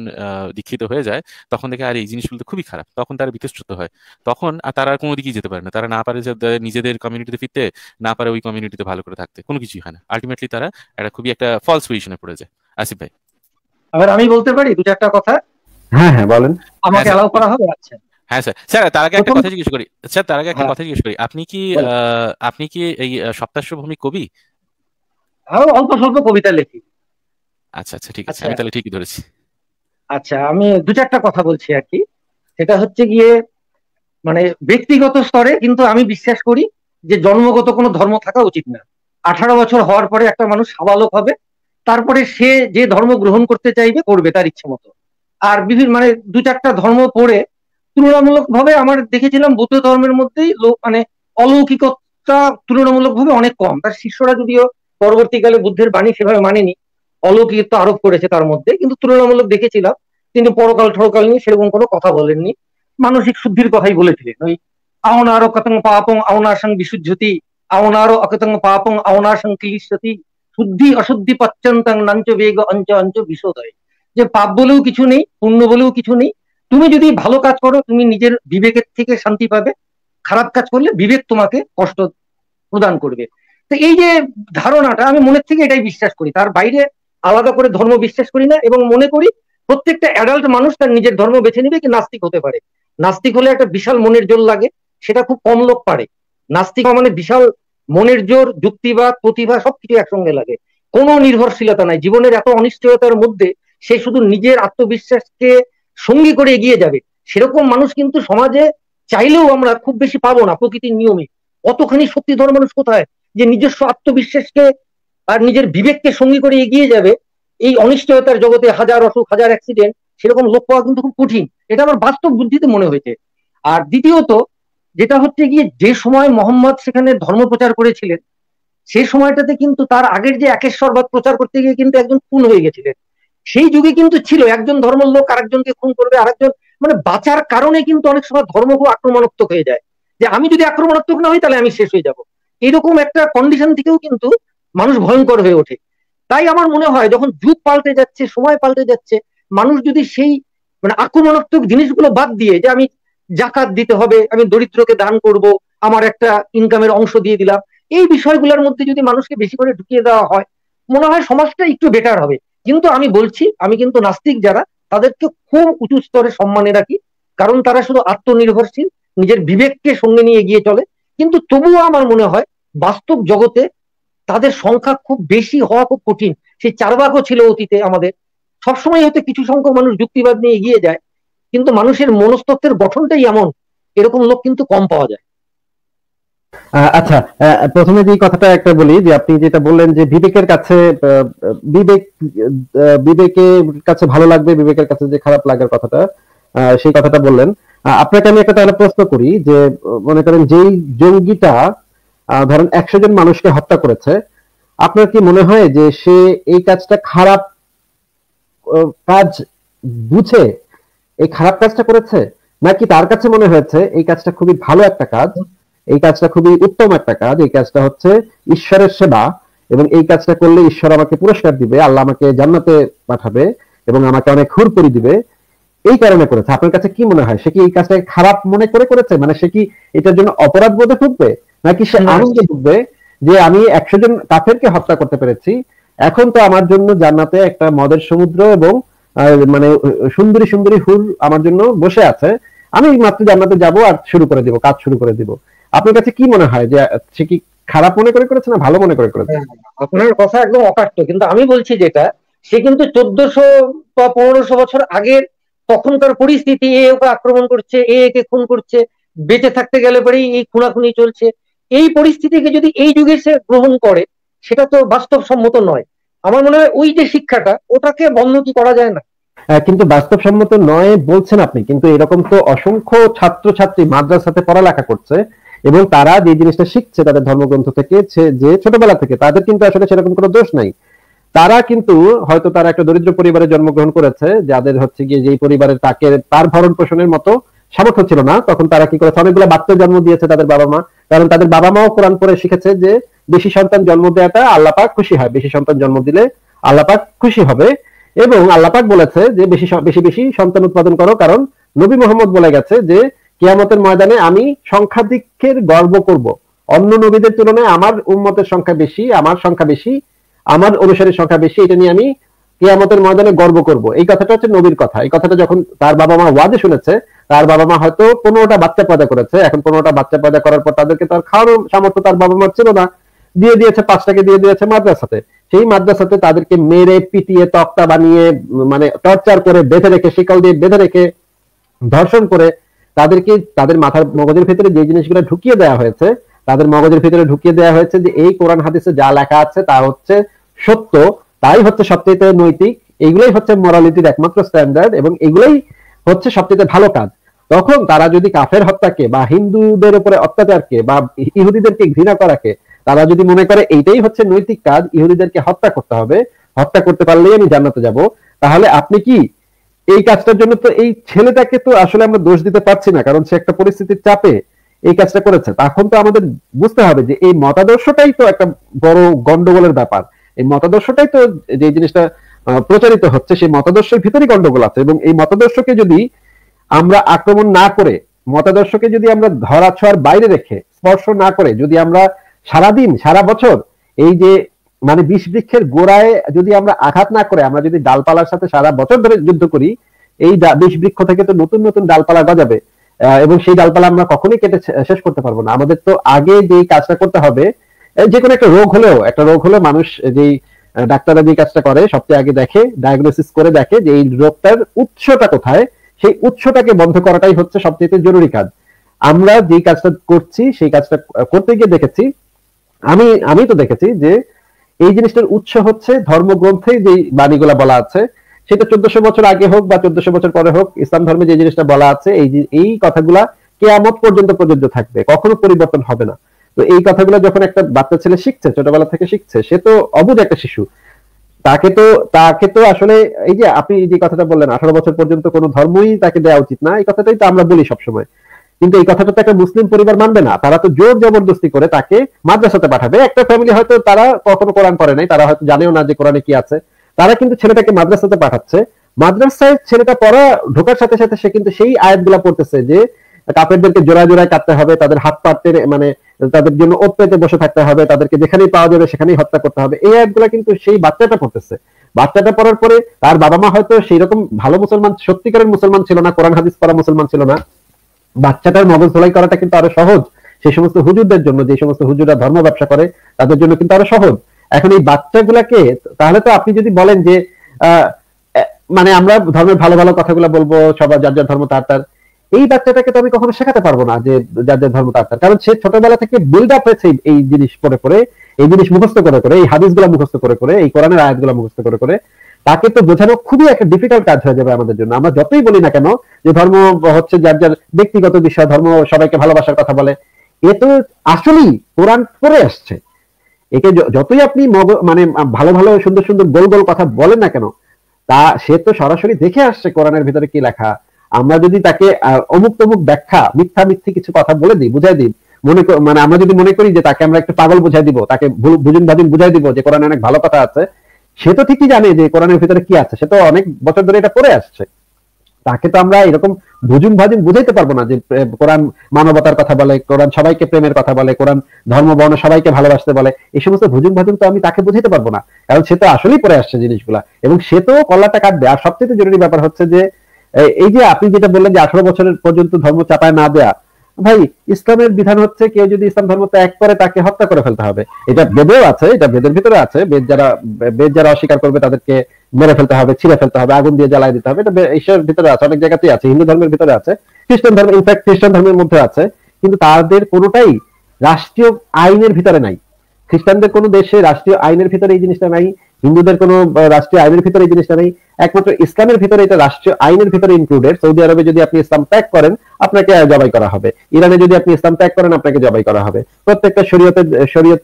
দীক্ষিত হয়ে যায় তখন দেখে আর এই জিনিসগুলো তো খুবই খারাপ তখন তারা বিতশ্রুত হয় তখন আর তারা কোনো দিকেই যেতে পারে না তারা না পারে যে নিজেদের কমিউনিটি কমিউনিটিতে ফিরতে না পারে ওই কমিউনিটিতে ভালো করে থাকতে কোনো কিছুই হয় না আলটিমেটলি তারা একটা খুবই একটা ফলস পজিশনে পড়ে যায় আসিফ ভাই আবার আমি বলতে পারি দুটো একটা কথা হ্যাঁ হ্যাঁ বলেন আমাকে এলাও হ্যাঁ, করা হবে আচ্ছা হ্যাঁ স্যার স্যার তার আগে একটা কথা জিজ্ঞেস করি স্যার তার আগে একটা হ্যাঁ। কথা জিজ্ঞেস করি আপনি কি আপনি কি এই কবি অল্প স্বল্প কবিতা লেখি আচ্ছা আচ্ছা ঠিক আছে আচ্ছা। আমি তাহলে ঠিকই ধরেছি আচ্ছা আমি দু চারটা কথা বলছি আর কি সেটা হচ্ছে গিয়ে মানে ব্যক্তিগত স্তরে কিন্তু আমি বিশ্বাস করি যে জন্মগত কোনো ধর্ম থাকা উচিত না আঠারো বছর হওয়ার পরে একটা মানুষ সাবালক হবে তারপরে সে যে ধর্ম গ্রহণ করতে চাইবে করবে তার ইচ্ছে মতো আর বিভিন্ন মানে দু চারটা ধর্ম পড়ে তুলনামূলক ভাবে আমার দেখেছিলাম বৌদ্ধ ধর্মের মধ্যেই লোক মানে অলৌকিকতা তুলনামূলক ভাবে অনেক কম তার শিষ্যরা যদিও পরবর্তীকালে বুদ্ধের বাণী সেভাবে মানেনি অলৌকিকত্ব আরোপ করেছে তার মধ্যে কিন্তু তুলনামূলক দেখেছিলাম তিনি পরকাল ঠরকাল নিয়ে সেরকম কোনো কথা বলেননি মানসিক শুদ্ধির কথাই বলেছিলেন ওই అవునారో కథం పాపం అవునాశం విశుద్ధతి అవునారో అకతం పాపం అవునాశం క్లిష్టతి শুদ্ধি অশুদ্ধি পর্যন্তাং নাঞ্চ বেগ অঞ্চ অঞ্চ বিষোদয় যে পাপ বলেও কিছু নেই পুণ্য বলেও কিছু নেই তুমি যদি ভালো কাজ করো তুমি নিজের বিবেকের থেকে শান্তি পাবে খারাপ কাজ করলে বিবেক তোমাকে কষ্ট প্রদান করবে তো এই যে ধারণাটা আমি মনের থেকে এটাই বিশ্বাস করি তার বাইরে আলাদা করে ধর্ম বিশ্বাস করি না এবং মনে করি প্রত্যেকটা অ্যাডাল্ট মানুষ তার নিজের ধর্ম বেছে নেবে কি নাস্তিক হতে পারে নাস্তিক হলে একটা বিশাল মনের জোর লাগে সেটা খুব কম লোক পারে নাস্তিক মানে বিশাল মনের জোর যুক্তিবাদ প্রতিভা সবকিছু একসঙ্গে লাগে কোনো নির্ভরশীলতা নাই জীবনের এত অনিশ্চয়তার মধ্যে সে শুধু নিজের আত্মবিশ্বাসকে সঙ্গী করে এগিয়ে যাবে সেরকম মানুষ কিন্তু সমাজে চাইলেও আমরা খুব বেশি পাবো না প্রকৃতির নিয়মে অতখানি ধর্ম মানুষ কোথায় যে নিজস্ব আত্মবিশ্বাসকে আর নিজের বিবেককে সঙ্গী করে এগিয়ে যাবে এই অনিশ্চয়তার জগতে হাজার অসুখ হাজার অ্যাক্সিডেন্ট সেরকম লোক পাওয়া কিন্তু খুব কঠিন এটা আমার বাস্তব বুদ্ধিতে মনে হয়েছে আর দ্বিতীয়ত যেটা হচ্ছে গিয়ে যে সময় মোহাম্মদ সেখানে ধর্ম প্রচার করেছিলেন সে সময়টাতে কিন্তু তার আগের যে একেশ্বরবাদ প্রচার করতে গিয়ে কিন্তু একজন খুন হয়ে গেছিলেন সেই যুগে কিন্তু ছিল একজন ধর্মের লোক আরেকজনকে খুন করবে আরেকজন মানে বাঁচার কারণে কিন্তু অনেক সময় ধর্ম খুব আক্রমণাত্মক হয়ে যায় যে আমি যদি আক্রমণাত্মক না হই তাহলে আমি শেষ হয়ে যাব এরকম একটা কন্ডিশন থেকেও কিন্তু মানুষ ভয়ঙ্কর হয়ে ওঠে তাই আমার মনে হয় যখন যুগ পাল্টে যাচ্ছে সময় পাল্টে যাচ্ছে মানুষ যদি সেই মানে আক্রমণাত্মক জিনিসগুলো বাদ দিয়ে যে আমি জাকাত দিতে হবে আমি দরিদ্রকে দান করব আমার একটা ইনকামের অংশ দিয়ে দিলাম এই বিষয়গুলোর মধ্যে যদি মানুষকে বেশি করে ঢুকিয়ে দেওয়া হয় মনে হয় সমাজটা একটু বেটার হবে কিন্তু আমি বলছি আমি কিন্তু নাস্তিক যারা তাদেরকে খুব উঁচু স্তরে সম্মানে রাখি কারণ তারা শুধু আত্মনির্ভরশীল নিজের বিবেককে সঙ্গে নিয়ে এগিয়ে চলে কিন্তু তবুও আমার মনে হয় বাস্তব জগতে তাদের সংখ্যা খুব বেশি হওয়া খুব কঠিন সেই চারবাকও ছিল অতীতে আমাদের সবসময় হয়তো কিছু সংখ্যক মানুষ যুক্তিবাদ নিয়ে এগিয়ে যায় কিন্তু মানুষের মনস্তত্ত্বের গঠনটাই এমন এরকম লোক কিন্তু কম পাওয়া যায় আচ্ছা প্রথমে যে কথাটা একটা বলি যে আপনি যেটা বললেন যে বিবেকের কাছে বিবেক বিবেকের কাছে ভালো লাগবে বিবেকের কাছে যে খারাপ লাগার কথাটা সেই কথাটা বললেন আপনাকে আমি একটা তাহলে প্রশ্ন করি যে মনে করেন যেই জঙ্গিটা ধরেন একশো জন মানুষকে হত্যা করেছে আপনার কি মনে হয় যে সে এই কাজটা খারাপ কাজ বুঝে এই খারাপ কাজটা করেছে নাকি তার কাছে মনে হয়েছে এই কাজটা খুবই ভালো একটা কাজ এই কাজটা খুবই উত্তম একটা কাজ এই কাজটা হচ্ছে ঈশ্বরের সেবা এবং এই কাজটা করলে ঈশ্বর আমাকে পুরস্কার দিবে আল্লাহ আমাকে জান্নাতে পাঠাবে এবং আমাকে অনেক হুর করে দিবে এই কারণে করেছে আপনার কাছে কি মনে হয় সে কি এই কাজটা খারাপ মনে করে করেছে মানে সে কি এটার জন্য অপরাধ বোধে ভুগবে নাকি সে আনন্দে ভুগবে যে আমি একশো জন কাফেরকে হত্যা করতে পেরেছি এখন তো আমার জন্য জান্নাতে একটা মদের সমুদ্র এবং মানে সুন্দরী সুন্দরী হুর আমার জন্য বসে আছে আমি মাত্র জান্নাতে যাব আর শুরু করে দিব কাজ শুরু করে দিব আপনার কাছে কি মনে হয় যে সে কি খারাপ মনে করে করেছে না ভালো মনে করে করেছে হ্যাঁ, আপনার কথা একদম অকাট্য কিন্তু আমি বলছি যেটা সে কিন্তু চোদ্দশো বা পনেরোশো বছর আগের তখনকার পরিস্থিতি এ ওকে আক্রমণ করছে এ একে খুন করছে বেঁচে থাকতে গেলে পরেই এই খুনাখুনি চলছে এই পরিস্থিতিকে যদি এই যুগে সে গ্রহণ করে সেটা তো বাস্তবসম্মত নয় আমার মনে হয় ওই যে শিক্ষাটা ওটাকে বন্ধ কি করা যায় না হ্যাঁ, কিন্তু বাস্তবসম্মত নয় বলছেন আপনি কিন্তু এরকম তো অসংখ্য ছাত্র ছাত্রছাত্রী মাদ্রাসাতে পড়ালেখা করছে এবং তারা যে জিনিসটা শিখছে তাদের ধর্মগ্রন্থ থেকে যে ছোটবেলা থেকে তাদের কিন্তু আসলে সেরকম কোনো দোষ নাই তারা কিন্তু হয়তো তারা একটা দরিদ্র পরিবারে জন্মগ্রহণ করেছে যাদের হচ্ছে গিয়ে যেই পরিবারের তাকে তার ভরণ পোষণের মতো সামর্থ্য ছিল না তখন তারা কি করেছে অনেকগুলো বাচ্চা জন্ম দিয়েছে তাদের বাবা মা কারণ তাদের বাবা মাও কোরআন পরে শিখেছে যে বেশি সন্তান জন্ম দেওয়াটা আল্লাপাক খুশি হয় বেশি সন্তান জন্ম দিলে আল্লাপাক খুশি হবে এবং আল্লাপাক বলেছে যে বেশি বেশি বেশি সন্তান উৎপাদন করো কারণ নবী মোহাম্মদ বলে গেছে যে কিয়ামতের ময়দানে আমি সংখ্যাধিক্যের গর্ব করব অন্য নবীদের তুলনায় আমার উম্মতের সংখ্যা বেশি আমার সংখ্যা বেশি আমার অনুসারীর সংখ্যা বেশি এটা নিয়ে আমি কিয়ামতের ময়দানে গর্ব করব এই কথাটা হচ্ছে নবীর কথা এই কথাটা যখন তার বাবা মা ওয়াদে শুনেছে তার বাবা মা হয়তো পনেরোটা বাচ্চা পয়দা করেছে এখন পনেরোটা বাচ্চা পয়দা করার পর তাদেরকে তার খাওয়ানোর সামর্থ্য তার বাবা মার ছিল না দিয়ে দিয়েছে পাঁচটাকে দিয়ে দিয়েছে মাদ্রাসাতে সেই মাদ্রাসাতে তাদেরকে মেরে পিটিয়ে তক্তা বানিয়ে মানে টর্চার করে বেঁধে রেখে শিকল দিয়ে বেঁধে রেখে ধর্ষণ করে তাদেরকে তাদের মাথার মগজের ভেতরে যে জিনিসগুলো ঢুকিয়ে দেওয়া হয়েছে তাদের মগজের ভেতরে ঢুকিয়ে দেওয়া হয়েছে যে এই কোরআন হাদিসে যা লেখা আছে তা হচ্ছে সত্য তাই হচ্ছে সবচেয়ে নৈতিক এগুলোই হচ্ছে মরালিটির একমাত্র স্ট্যান্ডার্ড এবং এগুলোই হচ্ছে সবচেয়ে ভালো কাজ তখন তারা যদি কাফের হত্যাকে বা হিন্দুদের উপরে অত্যাচারকে বা ইহুদিদেরকে ঘৃণা করাকে তারা যদি মনে করে এইটাই হচ্ছে নৈতিক কাজ ইহুদিদেরকে হত্যা করতে হবে হত্যা করতে পারলেই আমি জানাতে যাব তাহলে আপনি কি এই কাজটার জন্য তো এই ছেলেটাকে তো আসলে আমরা দোষ দিতে পারছি না কারণ সে একটা পরিস্থিতির চাপে এই কাজটা করেছে তখন তো আমাদের বুঝতে হবে যে এই মতাদর্শটাই তো একটা বড় গন্ডগোলের ব্যাপার এই মতাদর্শটাই তো যে জিনিসটা প্রচারিত হচ্ছে সেই মতাদর্শের ভিতরে গন্ডগোল আছে এবং এই মতাদর্শকে যদি আমরা আক্রমণ না করে মতাদর্শকে যদি আমরা ধরা ছোঁয়ার বাইরে রেখে স্পর্শ না করে যদি আমরা সারাদিন সারা বছর এই যে মানে বিষ বৃক্ষের গোড়ায় যদি আমরা আঘাত না করে আমরা যদি ডালপালার সাথে সারা বছর ধরে যুদ্ধ করি এই বিষ বৃক্ষ থেকে তো নতুন নতুন ডালপালা গজাবে এবং সেই ডালপালা আমরা কখনোই কেটে শেষ করতে পারবো না আমাদের তো আগে যে কাজটা করতে হবে যে কোনো একটা রোগ হলেও একটা রোগ হলেও মানুষ যেই ডাক্তাররা যে কাজটা করে সবচেয়ে আগে দেখে ডায়াগনোসিস করে দেখে যে এই রোগটার উৎসটা কোথায় সেই উৎসটাকে বন্ধ করাটাই হচ্ছে সবচেয়ে জরুরি কাজ আমরা যে কাজটা করছি সেই কাজটা করতে গিয়ে দেখেছি আমি আমি তো দেখেছি যে এই জিনিসটার উৎস হচ্ছে ধর্মগ্রন্থে যে বাণীগুলা বলা আছে সেটা চোদ্দশো বছর আগে হোক বা চোদ্দশো বছর পরে হোক ইসলাম ধর্মে যে জিনিসটা বলা আছে এই এই কথাগুলা কেয়ামত পর্যন্ত প্রযোজ্য থাকবে কখনো পরিবর্তন হবে না তো এই কথাগুলো যখন একটা বাচ্চা ছেলে শিখছে ছোটবেলা থেকে শিখছে সে তো অবুধ একটা শিশু তাকে তো তাকে তো আসলে এই যে আপনি যে কথাটা বললেন আঠারো বছর পর্যন্ত কোনো ধর্মই তাকে দেওয়া উচিত না এই কথাটাই তো আমরা বলি সবসময় কিন্তু এই কথাটা তাকে মুসলিম পরিবার মানবে না তারা তো জোর জবরদস্তি করে তাকে মাদ্রাসাতে পাঠাবে একটা ফ্যামিলি হয়তো তারা কখনো কোরআন করে নাই তারা হয়তো জানেও না যে কোরআনে কি আছে তারা কিন্তু ছেলেটাকে মাদ্রাসাতে পাঠাচ্ছে মাদ্রাসায় ছেলেটা পড়া ঢোকার সাথে সাথে সে কিন্তু সেই আয়াতগুলা পড়তেছে যে কাপেরদেরকে জোড়া জোড়ায় কাটতে হবে তাদের হাত পা মানে তাদের জন্য ওপেতে বসে থাকতে হবে তাদেরকে যেখানেই পাওয়া যাবে সেখানেই হত্যা করতে হবে এই অ্যাপগুলো কিন্তু সেই বাচ্চাটা পড়তেছে বাচ্চাটা পড়ার পরে তার বাবা মা হয়তো সেই রকম ভালো মুসলমান সত্যিকারের মুসলমান ছিল না কোরআন হাদিস পড়া মুসলমান ছিল না বাচ্চাটার মগজ ধোলাই করাটা কিন্তু আরো সহজ সেই সমস্ত হুজুরদের জন্য যে সমস্ত হুজুরা ধর্ম ব্যবসা করে তাদের জন্য কিন্তু আরো সহজ এখন এই বাচ্চাগুলাকে তাহলে তো আপনি যদি বলেন যে মানে আমরা ধর্মের ভালো ভালো কথাগুলো বলবো সবার যার যার ধর্ম তার তার এই বাচ্চাটাকে তো আমি কখনো শেখাতে পারবো না যে যাদের ধর্মটা আচার কারণ সে ছোটবেলা থেকে বিল্ড আপ হয়েছে এই জিনিস পরে পরে এই জিনিস মুখস্থ করে করে এই হাদিস গুলা মুখস্থ করে করে এই কোরআনের আয়াত গুলা মুখস্থ করে করে তাকে তো বোঝানো খুবই একটা ডিফিকাল্ট কাজ হয়ে যাবে আমাদের জন্য আমরা যতই বলি না কেন যে ধর্ম হচ্ছে যার যার ব্যক্তিগত বিষয় ধর্ম সবাইকে ভালোবাসার কথা বলে এ তো আসলেই কোরআন পড়ে আসছে একে যতই আপনি মানে ভালো ভালো সুন্দর সুন্দর গোল গোল কথা বলেন না কেন তা সে তো সরাসরি দেখে আসছে কোরআনের ভিতরে কি লেখা আমরা যদি তাকে অমুক তমুক ব্যাখ্যা মিথ্যা মিথ্যে কিছু কথা বলে দিই বুঝাই দিই মনে মানে আমরা যদি মনে করি যে তাকে আমরা একটা পাগল বুঝাই দিব তাকে বুঝুন ভাবিন বুঝাই দিব যে কোরআনে অনেক ভালো কথা আছে সে তো ঠিকই জানে যে কোরআনের ভিতরে কি আছে সে তো অনেক বছর ধরে এটা করে আসছে তাকে তো আমরা এরকম ভুজুম ভাজুম বুঝাইতে পারবো না যে কোরআন মানবতার কথা বলে কোরআন সবাইকে প্রেমের কথা বলে কোরআন ধর্ম বর্ণ সবাইকে ভালোবাসতে বলে এই সমস্ত ভুজুম ভাজুম তো আমি তাকে বুঝাইতে পারবো না কারণ সে তো আসলেই পরে আসছে জিনিসগুলা এবং সে তো কল্লাটা কাটবে আর সবচেয়ে জরুরি ব্যাপার হচ্ছে যে এই যে আপনি যেটা বললেন যে আঠারো বছরের পর্যন্ত ধর্ম চাপায় না দেয়া ভাই ইসলামের বিধান হচ্ছে কেউ যদি ইসলাম ধর্ম ত্যাগ করে তাকে হত্যা করে ফেলতে হবে এটা বেদেও আছে এটা বেদের ভিতরে আছে বেদ যারা বেদ যারা অস্বীকার করবে তাদেরকে মেরে ফেলতে হবে ছিঁড়ে ফেলতে হবে আগুন দিয়ে জ্বালাই দিতে হবে এটা ঈশ্বরের ভিতরে আছে অনেক জায়গাতেই আছে হিন্দু ধর্মের ভিতরে আছে খ্রিস্টান ধর্ম ইনফ্যাক্ট খ্রিস্টান ধর্মের মধ্যে আছে কিন্তু তাদের কোনোটাই রাষ্ট্রীয় আইনের ভিতরে নাই খ্রিস্টানদের কোনো দেশে রাষ্ট্রীয় আইনের ভিতরে এই জিনিসটা নাই হিন্দুদের কোন রাষ্ট্রীয় আইনের ভিতরে এই জিনিসটা নেই একমাত্র ইসলামের ভিতরে এটা রাষ্ট্রীয় আইনের ভিতরে ইনক্লুডেড সৌদি আরবে যদি আপনি ইসলাম ত্যাগ করেন আপনাকে জবাই করা হবে ইরানে যদি আপনি ইসলাম ত্যাগ করেন আপনাকে জবাই করা হবে প্রত্যেকটা শরীয়তের শরীয়ত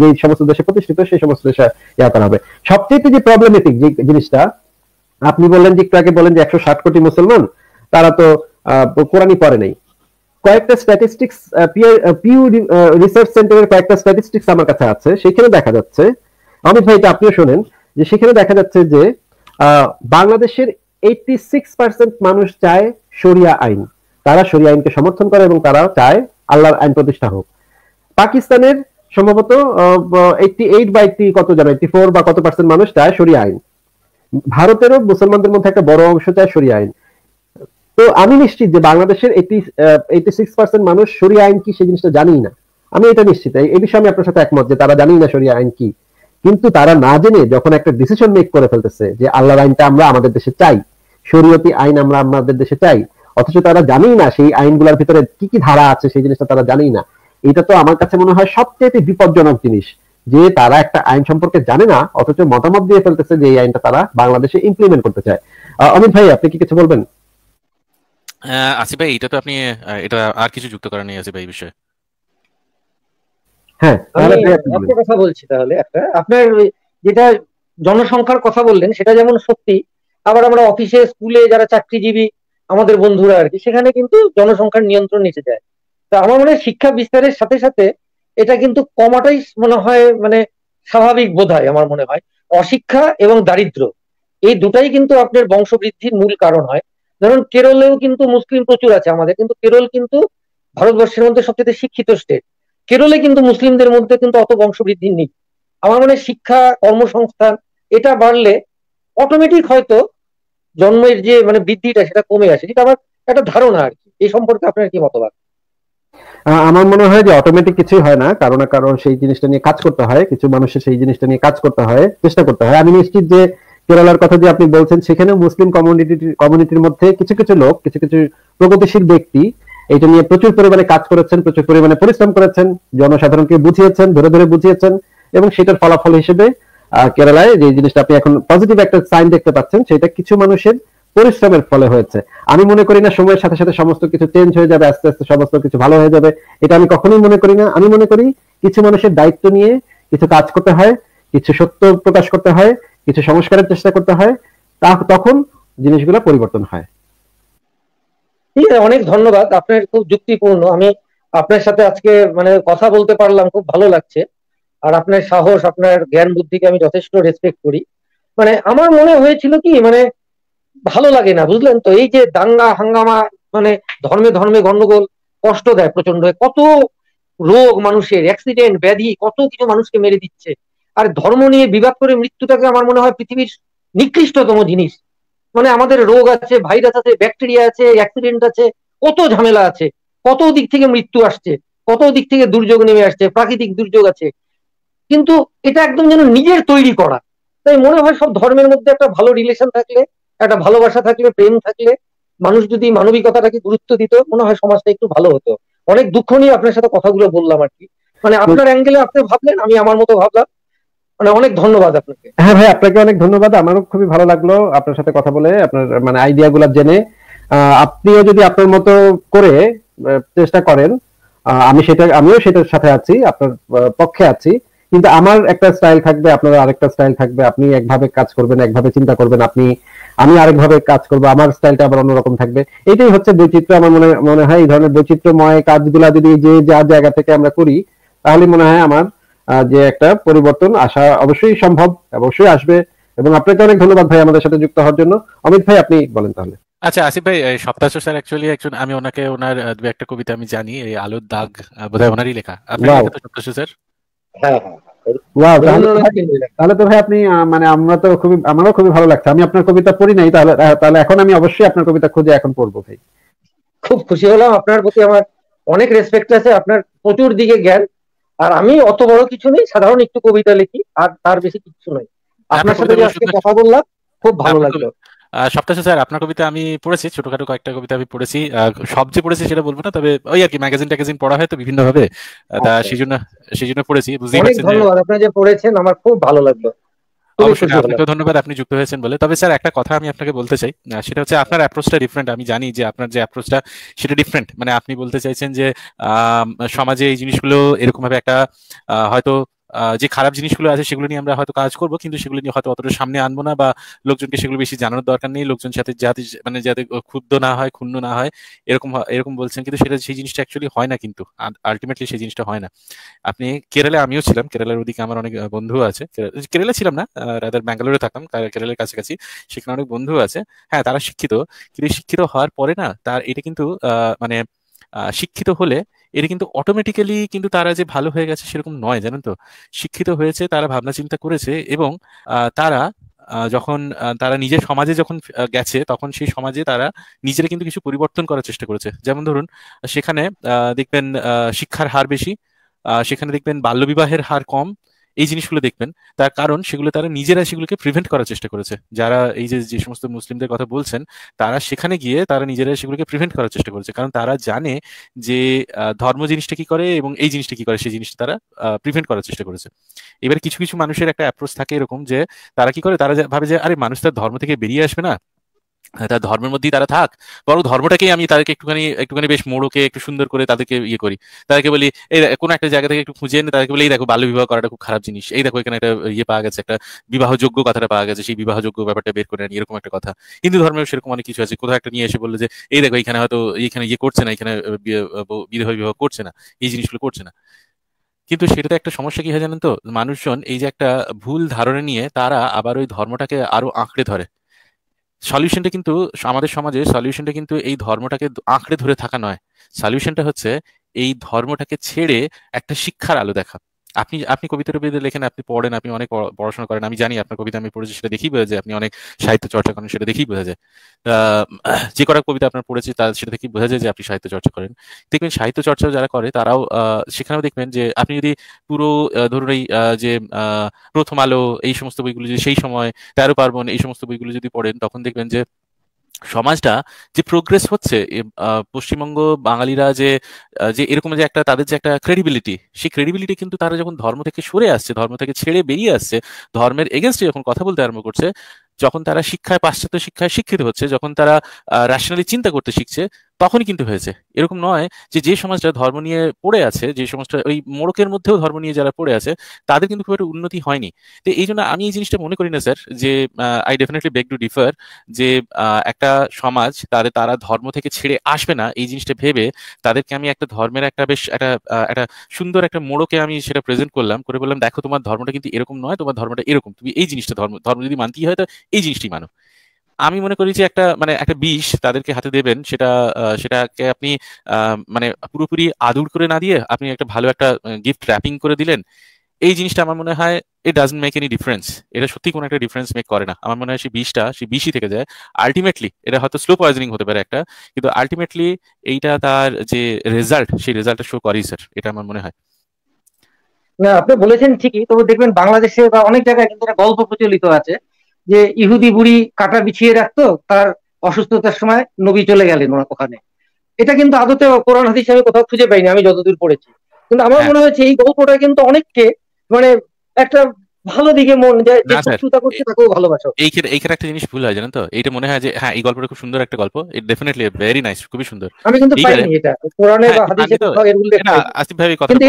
যে সমস্ত দেশে প্রতিষ্ঠিত সেই সমস্ত দেশে ইয়া করা হবে সবচেয়ে যে প্রবলেমেটিক যে জিনিসটা আপনি বললেন যে একটু আগে বলেন যে একশো ষাট কোটি মুসলমান তারা তো কোরআনই পড়ে নেই কয়েকটা স্ট্যাটিস্টিক্স পিউ রিসার্চ সেন্টারের কয়েকটা স্ট্যাটিস্টিক্স আমার কাছে আছে সেখানে দেখা যাচ্ছে অমিত ভাই এটা আপনিও শোনেন যে সেখানে দেখা যাচ্ছে যে বাংলাদেশের এইটি সিক্স পার্সেন্ট মানুষ চায় সরিয়া আইন তারা সরিয়া আইনকে সমর্থন করে এবং তারা চায় আল্লাহর আইন প্রতিষ্ঠা হোক পাকিস্তানের সম্ভবত এইটটি এইট বা এইটটি কত যেন এইটি ফোর বা কত পার্সেন্ট মানুষ চায় সরিয়া আইন ভারতেরও মুসলমানদের মধ্যে একটা বড় অংশ চায় সরিয়া আইন তো আমি নিশ্চিত যে বাংলাদেশের এইটি সিক্স পার্সেন্ট মানুষ সরিয়া আইন কি সেই জিনিসটা জানি না আমি এটা নিশ্চিত এই বিষয়ে আমি আপনার সাথে একমত যে তারা জানি না সরিয়া আইন কি কিন্তু তারা না জেনে যখন একটা ডিসিশন মেক করে ফেলতেছে যে আল্লাহর আইনটা আমরা আমাদের দেশে চাই শরীয়তি আইন আমরা আমাদের দেশে চাই অথচ তারা জানেই না সেই আইনগুলোর ভিতরে কি কি ধারা আছে সেই জিনিসটা তারা জানেই না এটা তো আমার কাছে মনে হয় সবচেয়ে বিপজ্জনক জিনিস যে তারা একটা আইন সম্পর্কে জানে না অথচ মতামত দিয়ে ফেলতেছে যে এই আইনটা তারা বাংলাদেশে ইমপ্লিমেন্ট করতে চায় অমিত ভাই আপনি কি কিছু বলবেন আসিফ ভাই এটা তো আপনি এটা আর কিছু যুক্ত নেই আসিফ ভাই বিষয়ে হ্যাঁ একটা কথা বলছি তাহলে একটা আপনার যেটা জনসংখ্যার কথা বললেন সেটা যেমন সত্যি আবার আমরা অফিসে স্কুলে যারা চাকরিজীবী আমাদের বন্ধুরা আর কি সেখানে কিন্তু জনসংখ্যার নিয়ন্ত্রণ নিচে যায় তা আমার মনে হয় শিক্ষা বিস্তারের সাথে সাথে এটা কিন্তু কমাটাই মনে হয় মানে স্বাভাবিক বোধ হয় আমার মনে হয় অশিক্ষা এবং দারিদ্র এই দুটাই কিন্তু আপনার বংশবৃদ্ধির মূল কারণ হয় ধরুন কেরলেও কিন্তু মুসলিম প্রচুর আছে আমাদের কিন্তু কেরল কিন্তু ভারতবর্ষের মধ্যে সবচেয়ে শিক্ষিত স্টেট কেরলে কিন্তু মুসলিমদের মধ্যে কিন্তু অত বংশবৃদ্ধি নেই আমার মনে শিক্ষা কর্মসংস্থান এটা বাড়লে অটোমেটিক হয়তো জন্মের যে মানে বৃদ্ধিটা সেটা কমে আসে যেটা আমার একটা ধারণা আর কি এই সম্পর্কে আপনার কি মতবাদ আমার মনে হয় যে অটোমেটিক কিছুই হয় না কারণ কারণ সেই জিনিসটা নিয়ে কাজ করতে হয় কিছু মানুষের সেই জিনিসটা নিয়ে কাজ করতে হয় চেষ্টা করতে হয় আমি নিশ্চিত যে কেরালার কথা যে আপনি বলছেন সেখানে মুসলিম কমিউনিটি কমিউনিটির মধ্যে কিছু কিছু লোক কিছু কিছু প্রগতিশীল ব্যক্তি এইটা নিয়ে প্রচুর পরিমাণে কাজ করেছেন প্রচুর পরিমাণে পরিশ্রম করেছেন জনসাধারণকে বুঝিয়েছেন ধরে ধরে বুঝিয়েছেন এবং সেটার ফলাফল হিসেবে কেরালায় যে জিনিসটা আপনি এখন পজিটিভ একটা সাইন দেখতে পাচ্ছেন সেটা কিছু মানুষের পরিশ্রমের ফলে হয়েছে আমি মনে করি না সময়ের সাথে সাথে সমস্ত কিছু চেঞ্জ হয়ে যাবে আস্তে আস্তে সমস্ত কিছু ভালো হয়ে যাবে এটা আমি কখনোই মনে করি না আমি মনে করি কিছু মানুষের দায়িত্ব নিয়ে কিছু কাজ করতে হয় কিছু সত্য প্রকাশ করতে হয় কিছু সংস্কারের চেষ্টা করতে হয় তা তখন জিনিসগুলো পরিবর্তন হয় ঠিক আছে অনেক ধন্যবাদ আপনার খুব যুক্তিপূর্ণ আমি আপনার সাথে আজকে মানে কথা বলতে পারলাম খুব ভালো লাগছে আর আপনার সাহস আপনার জ্ঞান বুদ্ধিকে আমি যথেষ্ট রেসপেক্ট করি মানে আমার মনে হয়েছিল কি মানে ভালো লাগে না বুঝলেন তো এই যে দাঙ্গা হাঙ্গামা মানে ধর্মে ধর্মে গন্ডগোল কষ্ট দেয় প্রচন্ড কত রোগ মানুষের অ্যাক্সিডেন্ট ব্যাধি কত কিছু মানুষকে মেরে দিচ্ছে আর ধর্ম নিয়ে বিবাদ করে মৃত্যুটাকে আমার মনে হয় পৃথিবীর নিকৃষ্টতম জিনিস মানে আমাদের রোগ আছে ভাইরাস আছে ব্যাকটেরিয়া আছে অ্যাক্সিডেন্ট আছে কত ঝামেলা আছে কত দিক থেকে মৃত্যু আসছে কত দিক থেকে দুর্যোগ নেমে আসছে প্রাকৃতিক দুর্যোগ আছে কিন্তু এটা একদম যেন নিজের তৈরি করা তাই মনে হয় সব ধর্মের মধ্যে একটা ভালো রিলেশন থাকলে একটা ভালোবাসা থাকলে প্রেম থাকলে মানুষ যদি মানবিকতাটাকে গুরুত্ব দিত মনে হয় সমাজটা একটু ভালো হতো অনেক দুঃখ নিয়ে আপনার সাথে কথাগুলো বললাম আর কি মানে আপনার অ্যাঙ্গেলে আপনি ভাবলেন আমি আমার মতো ভাবলাম মানে অনেক ধন্যবাদ আপনাকে হ্যাঁ ভাই আপনাকে অনেক ধন্যবাদ আমারও খুবই ভালো লাগলো আপনার সাথে কথা বলে আপনার মানে আইডিয়া গুলা জেনে আপনিও যদি আপনার মতো করে চেষ্টা করেন আমি সেটা আমিও সেটার সাথে আছি আপনার পক্ষে আছি কিন্তু আমার একটা স্টাইল থাকবে আপনার আরেকটা স্টাইল থাকবে আপনি একভাবে কাজ করবেন একভাবে চিন্তা করবেন আপনি আমি আরেকভাবে কাজ করবো আমার স্টাইলটা আবার অন্যরকম থাকবে এটাই হচ্ছে বৈচিত্র্য আমার মনে মনে হয় এই ধরনের বৈচিত্র্যময় কাজগুলা যদি যে যা জায়গা থেকে আমরা করি তাহলে মনে হয় আমার যে একটা পরিবর্তন আসা অবশ্যই সম্ভব অবশ্যই আসবে এবং আপনাকে অনেক ধন্যবাদ ভাই আমাদের সাথে যুক্ত হওয়ার জন্য অমিত ভাই আপনি বলেন তাহলে আচ্ছা আসিফ ভাই সপ্তাহ স্যার অ্যাকচুয়ালি একজন আমি ওনাকে ওনার দু একটা কবিতা আমি জানি এই আলোর দাগ বোধহয় ওনারই লেখা আপনি স্যার হ্যাঁ। তাহলে তো ভাই আপনি মানে আমরা তো খুবই আমারও খুবই ভালো লাগছে আমি আপনার কবিতা পড়ি নাই তাহলে তাহলে এখন আমি অবশ্যই আপনার কবিতা খুঁজে এখন পড়বো ভাই খুব খুশি হলাম আপনার প্রতি আমার অনেক রেসপেক্ট আছে আপনার প্রচুর দিকে জ্ঞান আর আমি অত বড় কিছু নেই সাধারণ একটু কবিতা লিখি আর তার বেশি কিছু নয় হ্যাঁ, আপনার সাথে আজকে কথা বললাম খুব হ্যাঁ, ভালো লাগলো সপ্তাহে স্যার আপনার কবিতা আমি পড়েছি ছোটখাটো কয়েকটা কবিতা আমি পড়েছি সব যে পড়েছি সেটা বলবো না তবে ওই আর কি ম্যাগাজিন ট্যাগাজিন পড়া হয় তো বিভিন্ন ভাবে তা আচ্ছা। সেই জন্য সেই জন্য পড়েছি বুঝতেই পারছেন ধন্যবাদ আপনি যে পড়েছেন আমার খুব ভালো লাগলো অবশ্যই আপনাকে ধন্যবাদ আপনি যুক্ত হয়েছেন বলে তবে স্যার একটা কথা আমি আপনাকে বলতে চাই সেটা হচ্ছে আপনার অ্যাপ্রোচটা ডিফারেন্ট আমি জানি যে আপনার যে অ্যাপ্রোচটা সেটা ডিফারেন্ট মানে আপনি বলতে চাইছেন যে সমাজে এই জিনিসগুলো এরকম ভাবে একটা হয়তো যে খারাপ জিনিসগুলো আছে সেগুলো নিয়ে আমরা হয়তো কাজ করবো কিন্তু সেগুলো নিয়ে হয়তো অতটা সামনে আনবো না বা লোকজনকে সেগুলো বেশি জানানোর দরকার নেই লোকজন সাথে যাতে মানে যাতে ক্ষুব্ধ না হয় ক্ষুণ্ণ না হয় এরকম এরকম বলছেন কিন্তু সেটা সেই জিনিসটা অ্যাকচুয়ালি হয় না কিন্তু আলটিমেটলি সেই জিনিসটা হয় না আপনি কেরালা আমিও ছিলাম কেরালার ওদিকে আমার অনেক বন্ধু আছে কেরালা ছিলাম না রাদার ব্যাঙ্গালোরে থাকতাম কেরালের কাছাকাছি সেখানে অনেক বন্ধু আছে হ্যাঁ তারা শিক্ষিত কিন্তু শিক্ষিত হওয়ার পরে না তার এটা কিন্তু মানে শিক্ষিত হলে এটা কিন্তু অটোমেটিক্যালি কিন্তু তারা যে ভালো হয়ে গেছে সেরকম নয় জানেন তো শিক্ষিত হয়েছে তারা ভাবনা চিন্তা করেছে এবং তারা যখন তারা নিজের সমাজে যখন গেছে তখন সেই সমাজে তারা নিজেরা কিন্তু কিছু পরিবর্তন করার চেষ্টা করেছে যেমন ধরুন সেখানে দেখবেন শিক্ষার হার বেশি সেখানে দেখবেন বাল্যবিবাহের হার কম এই জিনিসগুলো দেখবেন তার কারণ সেগুলো তারা নিজেরা সেগুলোকে প্রিভেন্ট করার চেষ্টা করেছে যারা এই যে যে সমস্ত মুসলিমদের কথা বলছেন তারা সেখানে গিয়ে তারা নিজেরা সেগুলোকে প্রিভেন্ট করার চেষ্টা করেছে কারণ তারা জানে যে ধর্ম জিনিসটা কি করে এবং এই জিনিসটা কি করে সেই জিনিসটা তারা প্রিভেন্ট করার চেষ্টা করেছে এবার কিছু কিছু মানুষের একটা অ্যাপ্রোচ থাকে এরকম যে তারা কি করে তারা ভাবে যে আরে মানুষ তার ধর্ম থেকে বেরিয়ে আসবে না হ্যাঁ, তার ধর্মের মধ্যেই তারা থাক বরং ধর্মটাকেই আমি তাদেরকে একটুখানি একটুখানি বেশ মোড়কে একটু সুন্দর করে তাদেরকে ইয়ে করি তাদেরকে বলি এই কোনো একটা জায়গা থেকে একটু খুঁজে এনে তাদেরকে বলি এই দেখো বাল্য বিবাহ করাটা খুব খারাপ জিনিস এই দেখো এখানে একটা ইয়ে পাওয়া গেছে একটা বিবাহযোগ্য কথাটা পাওয়া গেছে সেই বিবাহযোগ্য ব্যাপারটা বের করে এরকম একটা কথা হিন্দু ধর্মেও সেরকম অনেক কিছু আছে কোথাও একটা নিয়ে এসে বললো যে এই দেখো এখানে হয়তো এখানে ইয়ে করছে না এখানে বিবাহ বিবাহ করছে না এই জিনিসগুলো করছে না কিন্তু সেটাতে একটা সমস্যা কি হয় জানেন তো মানুষজন এই যে একটা ভুল ধারণা নিয়ে তারা আবার ওই ধর্মটাকে আরো আঁকড়ে ধরে সলিউশনটা কিন্তু আমাদের সমাজে সলিউশনটা কিন্তু এই ধর্মটাকে আঁকড়ে ধরে থাকা নয় সলিউশনটা হচ্ছে এই ধর্মটাকে ছেড়ে একটা শিক্ষার আলো দেখা আপনি আপনি কবিতা টবিতা লেখেন আপনি পড়েন আপনি অনেক পড়াশোনা করেন আমি জানি আপনার কবিতা আমি পড়েছি সেটা দেখি বোঝা যায় আপনি অনেক সাহিত্য চর্চা করেন সেটা দেখি বোঝা যায় যে কটা কবিতা আপনার পড়েছি তার সেটা দেখি বোঝা যায় যে আপনি সাহিত্য চর্চা করেন দেখবেন সাহিত্য চর্চা যারা করে তারাও সেখানেও দেখবেন যে আপনি যদি পুরো ধরুন এই যে প্রথম আলো এই সমস্ত বইগুলো যদি সেই সময় তেরো পার্বণ এই সমস্ত বইগুলো যদি পড়েন তখন দেখবেন যে সমাজটা যে প্রোগ্রেস হচ্ছে পশ্চিমবঙ্গ বাঙালিরা যে যে এরকম যে একটা তাদের যে একটা ক্রেডিবিলিটি সেই ক্রেডিবিলিটি কিন্তু তারা যখন ধর্ম থেকে সরে আসছে ধর্ম থেকে ছেড়ে বেরিয়ে আসছে ধর্মের এগেনস্টে যখন কথা বলতে আরম্ভ করছে যখন তারা শিক্ষায় পাশ্চাত্য শিক্ষায় শিক্ষিত হচ্ছে যখন তারা রাশনালি চিন্তা করতে শিখছে তখনই কিন্তু হয়েছে এরকম নয় যে যে সমাজটা ধর্ম নিয়ে পড়ে আছে যে সমাজটা ওই মোড়কের মধ্যেও ধর্ম নিয়ে যারা পড়ে আছে তাদের কিন্তু খুব একটা উন্নতি হয়নি তো এই জন্য আমি এই জিনিসটা মনে করি না স্যার যে I definitely beg to differ যে একটা সমাজ তাদের তারা ধর্ম থেকে ছেড়ে আসবে না এই জিনিসটা ভেবে তাদেরকে আমি একটা ধর্মের একটা বেশ একটা একটা সুন্দর একটা মোড়কে আমি সেটা প্রেজেন্ট করলাম করে বললাম দেখো তোমার ধর্মটা কিন্তু এরকম নয় তোমার ধর্মটা এরকম তুমি এই জিনিসটা ধর্ম ধর্ম যদি মানতেই হয় তো এই জিনিসটি মানো আমি মনে করি যে একটা মানে একটা বিষ তাদেরকে হাতে দেবেন সেটা সেটাকে আপনি মানে পুরোপুরি আদুর করে না দিয়ে আপনি একটা ভালো একটা গিফট র্যাপিং করে দিলেন এই জিনিসটা আমার মনে হয় it doesn't make any difference এটা সত্যি কোনো একটা ডিফারেন্স মেক করে না আমার মনে হয় সেই বিষটা সেই বিষই থেকে যায় আলটিমেটলি এটা হয়তো স্লো পয়জনিং হতে পারে একটা কিন্তু আলটিমেটলি এইটা তার যে রেজাল্ট সেই রেজাল্টটা শো করেই স্যার এটা আমার মনে হয় না আপনি বলেছেন ঠিকই তবে দেখবেন বাংলাদেশে বা অনেক জায়গায় কিন্তু গল্প প্রচলিত আছে যে ইহুদি বুড়ি কাটা বিছিয়ে রাখতো তার অসুস্থতার সময় নবী চলে গেলেন ওখানে এটা কিন্তু আদতে কোরআন হাদিস আমি কোথাও খুঁজে পাইনি আমি যতদূর পড়েছি কিন্তু আমার হ্যাঁ। মনে হয়েছে এই গল্পটা কিন্তু অনেককে মানে একটা তাকেও এই একটা জিনিস ভুল হয় তো এটা মনে হয় যে হ্যাঁ এই গল্পটা খুব সুন্দর একটা ভেরি খুবই সুন্দর আমি কিন্তু হ্যাঁ,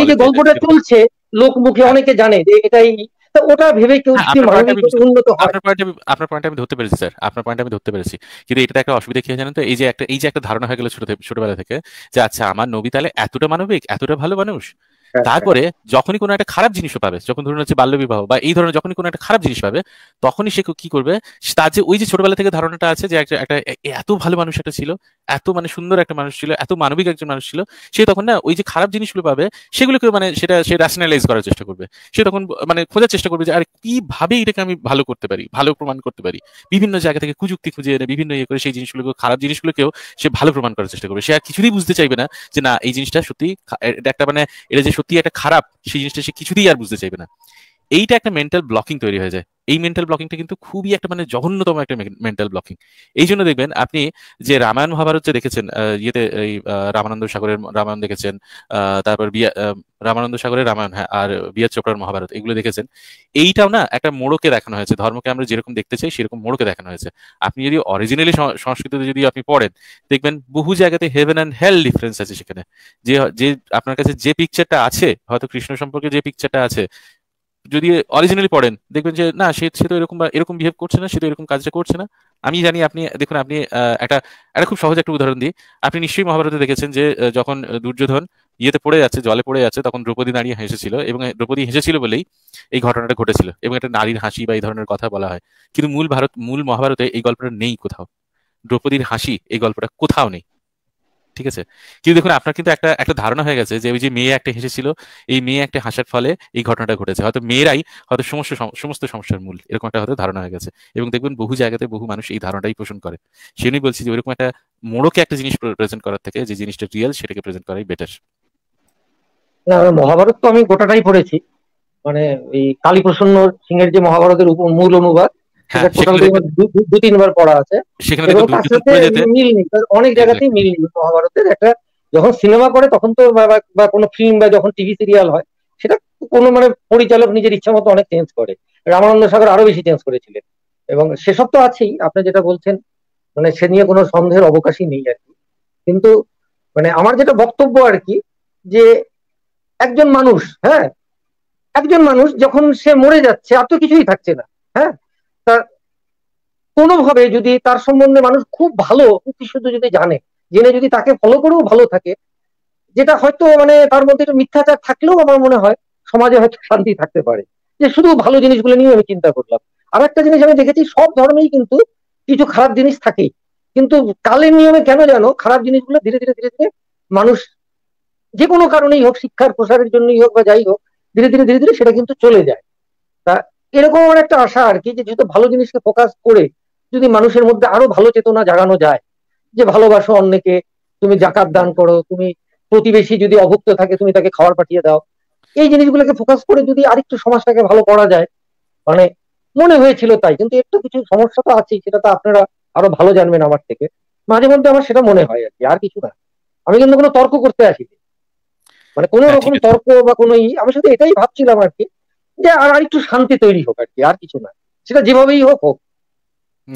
এই যে গল্পটা চলছে লোক মুখে অনেকে জানে যে এটাই তা ওটা ভেবে কেউ হ্যাঁ, উন্নত আপনার পয়েন্ট আমি আমি ধরতে পেরেছি স্যার আপনার পয়েন্ট আমি ধরতে পেরেছি কিন্তু এটা একটা অসুবিধা কি হয় জানেন তো এই যে একটা এই যে একটা ধারণা হয়ে গেল ছোট ছোটবেলা থেকে যে আচ্ছা আমার নবী তাহলে এতটা মানবিক এতটা ভালো মানুষ হ্যাঁ, হ্যাঁ। তারপরে যখনই কোনো একটা খারাপ জিনিস পাবে যখন ধরুন হচ্ছে বাল্যবিবাহ বা এই ধরনের যখনই কোনো একটা খারাপ জিনিস পাবে তখনই সে কি করবে তার যে ওই যে ছোটবেলা থেকে ধারণাটা আছে যে একটা একটা এত ভালো মানুষ একটা ছিল এত মানে সুন্দর একটা মানুষ ছিল এত মানবিক একজন মানুষ ছিল সে তখন না ওই যে খারাপ জিনিসগুলো পাবে সেগুলোকে মানে সেটা সে রেশনালাইজ করার চেষ্টা করবে সে তখন মানে খোঁজার চেষ্টা করবে যে আর কিভাবে এটাকে আমি ভালো করতে পারি ভালো প্রমাণ করতে পারি বিভিন্ন জায়গা থেকে কুযুক্তি খুঁজে এনে বিভিন্ন ইয়ে করে সেই জিনিসগুলোকে খারাপ জিনিসগুলোকেও সে ভালো প্রমাণ করার চেষ্টা করবে সে আর কিছুই বুঝতে চাইবে না যে না এই জিনিসটা সত্যি একটা মানে এটা যে সত্যি একটা খারাপ সেই জিনিসটা সে কিছুতেই আর বুঝতে চাইবে না এইটা একটা মেন্টাল ব্লকিং তৈরি হয়ে যায় এই মেন্টাল ব্লকিংটা কিন্তু খুবই একটা মানে জঘন্যতম একটা মেন্টাল ব্লকিং এই জন্য দেখবেন আপনি যে রামায়ণ মহাভারত যে দেখেছেন ইয়েতে এই রামানন্দ সাগরের রামায়ণ দেখেছেন তারপর বিয়া রামানন্দ সাগরের রামায়ণ হ্যাঁ আর বিয়ার চোপড়ার মহাভারত এগুলো দেখেছেন এইটাও না একটা মোড়কে দেখানো হয়েছে ধর্মকে আমরা যেরকম দেখতে চাই সেরকম মোড়কে দেখানো হয়েছে আপনি যদি অরিজিনালি সংস্কৃতিতে যদি আপনি পড়েন দেখবেন বহু জায়গাতে হেভেন অ্যান্ড হেল ডিফারেন্স আছে সেখানে যে যে আপনার কাছে যে পিকচারটা আছে হয়তো কৃষ্ণ সম্পর্কে যে পিকচারটা আছে যদি অরিজিনালি পড়েন দেখবেন যে না সে সে তো এরকম বা এরকম বিহেভ করছে না সে তো এরকম কাজটা করছে না আমি জানি আপনি দেখুন আপনি একটা একটা খুব সহজ একটা উদাহরণ দিই আপনি নিশ্চয়ই মহাভারতে দেখেছেন যে যখন দুর্যোধন ইয়েতে পড়ে যাচ্ছে জলে পড়ে যাচ্ছে তখন দ্রৌপদী দাঁড়িয়ে হেসেছিল এবং দ্রৌপদী হেসেছিল বলেই এই ঘটনাটা ঘটেছিল এবং একটা নারীর হাসি বা এই ধরনের কথা বলা হয় কিন্তু মূল ভারত মূল মহাভারতে এই গল্পটা নেই কোথাও দ্রৌপদীর হাসি এই গল্পটা কোথাও নেই ঠিক আছে কিন্তু দেখুন আপনার কিন্তু একটা একটা ধারণা হয়ে গেছে যে ওই যে মেয়ে একটা হেসেছিল এই মেয়ে একটা হাসার ফলে এই ঘটনাটা ঘটেছে হয়তো মেয়েরাই হয়তো সমস্ত সমস্ত সমস্যার মূল এরকম একটা হয়তো ধারণা হয়ে গেছে এবং দেখবেন বহু জায়গাতে বহু মানুষ এই ধারণাটাই পোষণ করে সেই বলছি যে ওইরকম একটা মোড়কে একটা জিনিস প্রেজেন্ট করার থেকে যে জিনিসটা রিয়েল সেটাকে প্রেজেন্ট করাই বেটার মহাভারত তো আমি গোটাটাই পড়েছি মানে এই কালীপ্রসন্ন সিং এর যে মহাভারতের মূল অনুবাদ হ্যাঁ, দু তিনবার পড়া আছে সেখানে মিল নেই অনেক জায়গাতেই মিল নেই মহাভারতের একটা যখন সিনেমা করে তখন তো বা কোনো ফিল্ম বা যখন টিভি সিরিয়াল হয় সেটা কোনো মানে পরিচালক নিজের ইচ্ছা মতো অনেক চেঞ্জ করে রামানন্দ সাগর আরো বেশি চেঞ্জ করেছিলেন এবং সেসব তো আছেই আপনি যেটা বলছেন মানে সে নিয়ে কোনো সন্দেহের অবকাশই নেই আর কি কিন্তু মানে আমার যেটা বক্তব্য আর কি যে একজন মানুষ হ্যাঁ একজন মানুষ যখন সে মরে যাচ্ছে আর তো কিছুই থাকছে না হ্যাঁ তার কোনোভাবে যদি তার সম্বন্ধে মানুষ খুব ভালো শুধু যদি জানে জেনে যদি তাকে ফলো করেও ভালো থাকে যেটা হয়তো মানে তার মধ্যে একটা মিথ্যাচার থাকলেও আমার মনে হয় সমাজে হয়তো শান্তি থাকতে পারে যে শুধু ভালো জিনিসগুলো নিয়ে আমি চিন্তা করলাম আর একটা জিনিস আমি দেখেছি সব ধর্মেই কিন্তু কিছু খারাপ জিনিস থাকেই কিন্তু কালের নিয়মে কেন জানো খারাপ জিনিসগুলো ধীরে ধীরে ধীরে ধীরে মানুষ যে কোনো কারণেই হোক শিক্ষার প্রসারের জন্যই হোক বা যাই হোক ধীরে ধীরে ধীরে ধীরে সেটা কিন্তু চলে যায় তা এরকম আমার একটা আশা আর কি যে যেহেতু ভালো জিনিসকে ফোকাস করে যদি মানুষের মধ্যে আরো ভালো চেতনা জাগানো যায় যে ভালোবাসো অন্যকে তুমি জাকাত দান করো তুমি প্রতিবেশী যদি অভুক্ত থাকে তুমি তাকে খাবার পাঠিয়ে দাও এই জিনিসগুলোকে ফোকাস করে যদি আরেকটু সমাজটাকে ভালো করা যায় মানে মনে হয়েছিল তাই কিন্তু একটু কিছু সমস্যা তো আছেই সেটা তো আপনারা আরো ভালো জানবেন আমার থেকে মাঝে মধ্যে আমার সেটা মনে হয় আর কি আর কিছু না আমি কিন্তু কোনো তর্ক করতে আসিনি মানে কোনো হ্যাঁ, রকম তর্ক বা কোনো আমি শুধু এটাই ভাবছিলাম আর কি যে আর একটু শান্তি তৈরি হোক আর কি আর কিছু না সেটা যেভাবেই হোক হোক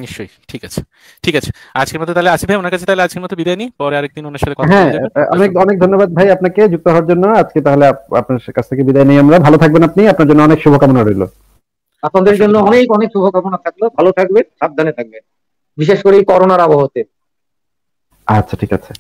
নিশ্চয়ই ঠিক আছে ঠিক আছে আজকের মতো তাহলে আসিফ ভাই ওনার কাছে তাহলে আজকের মতো বিদায় নি পরে আরেকদিন ওনার সাথে কথা হ্যাঁ অনেক অনেক ধন্যবাদ ভাই আপনাকে যুক্ত হওয়ার জন্য আজকে তাহলে আপনার কাছ থেকে বিদায় নিই আমরা ভালো থাকবেন আপনি আপনার জন্য অনেক শুভকামনা রইল আপনাদের জন্য অনেক অনেক শুভকামনা থাকলো ভালো থাকবেন সাবধানে থাকবেন বিশেষ করে এই করোনার আবহতে আচ্ছা ঠিক আছে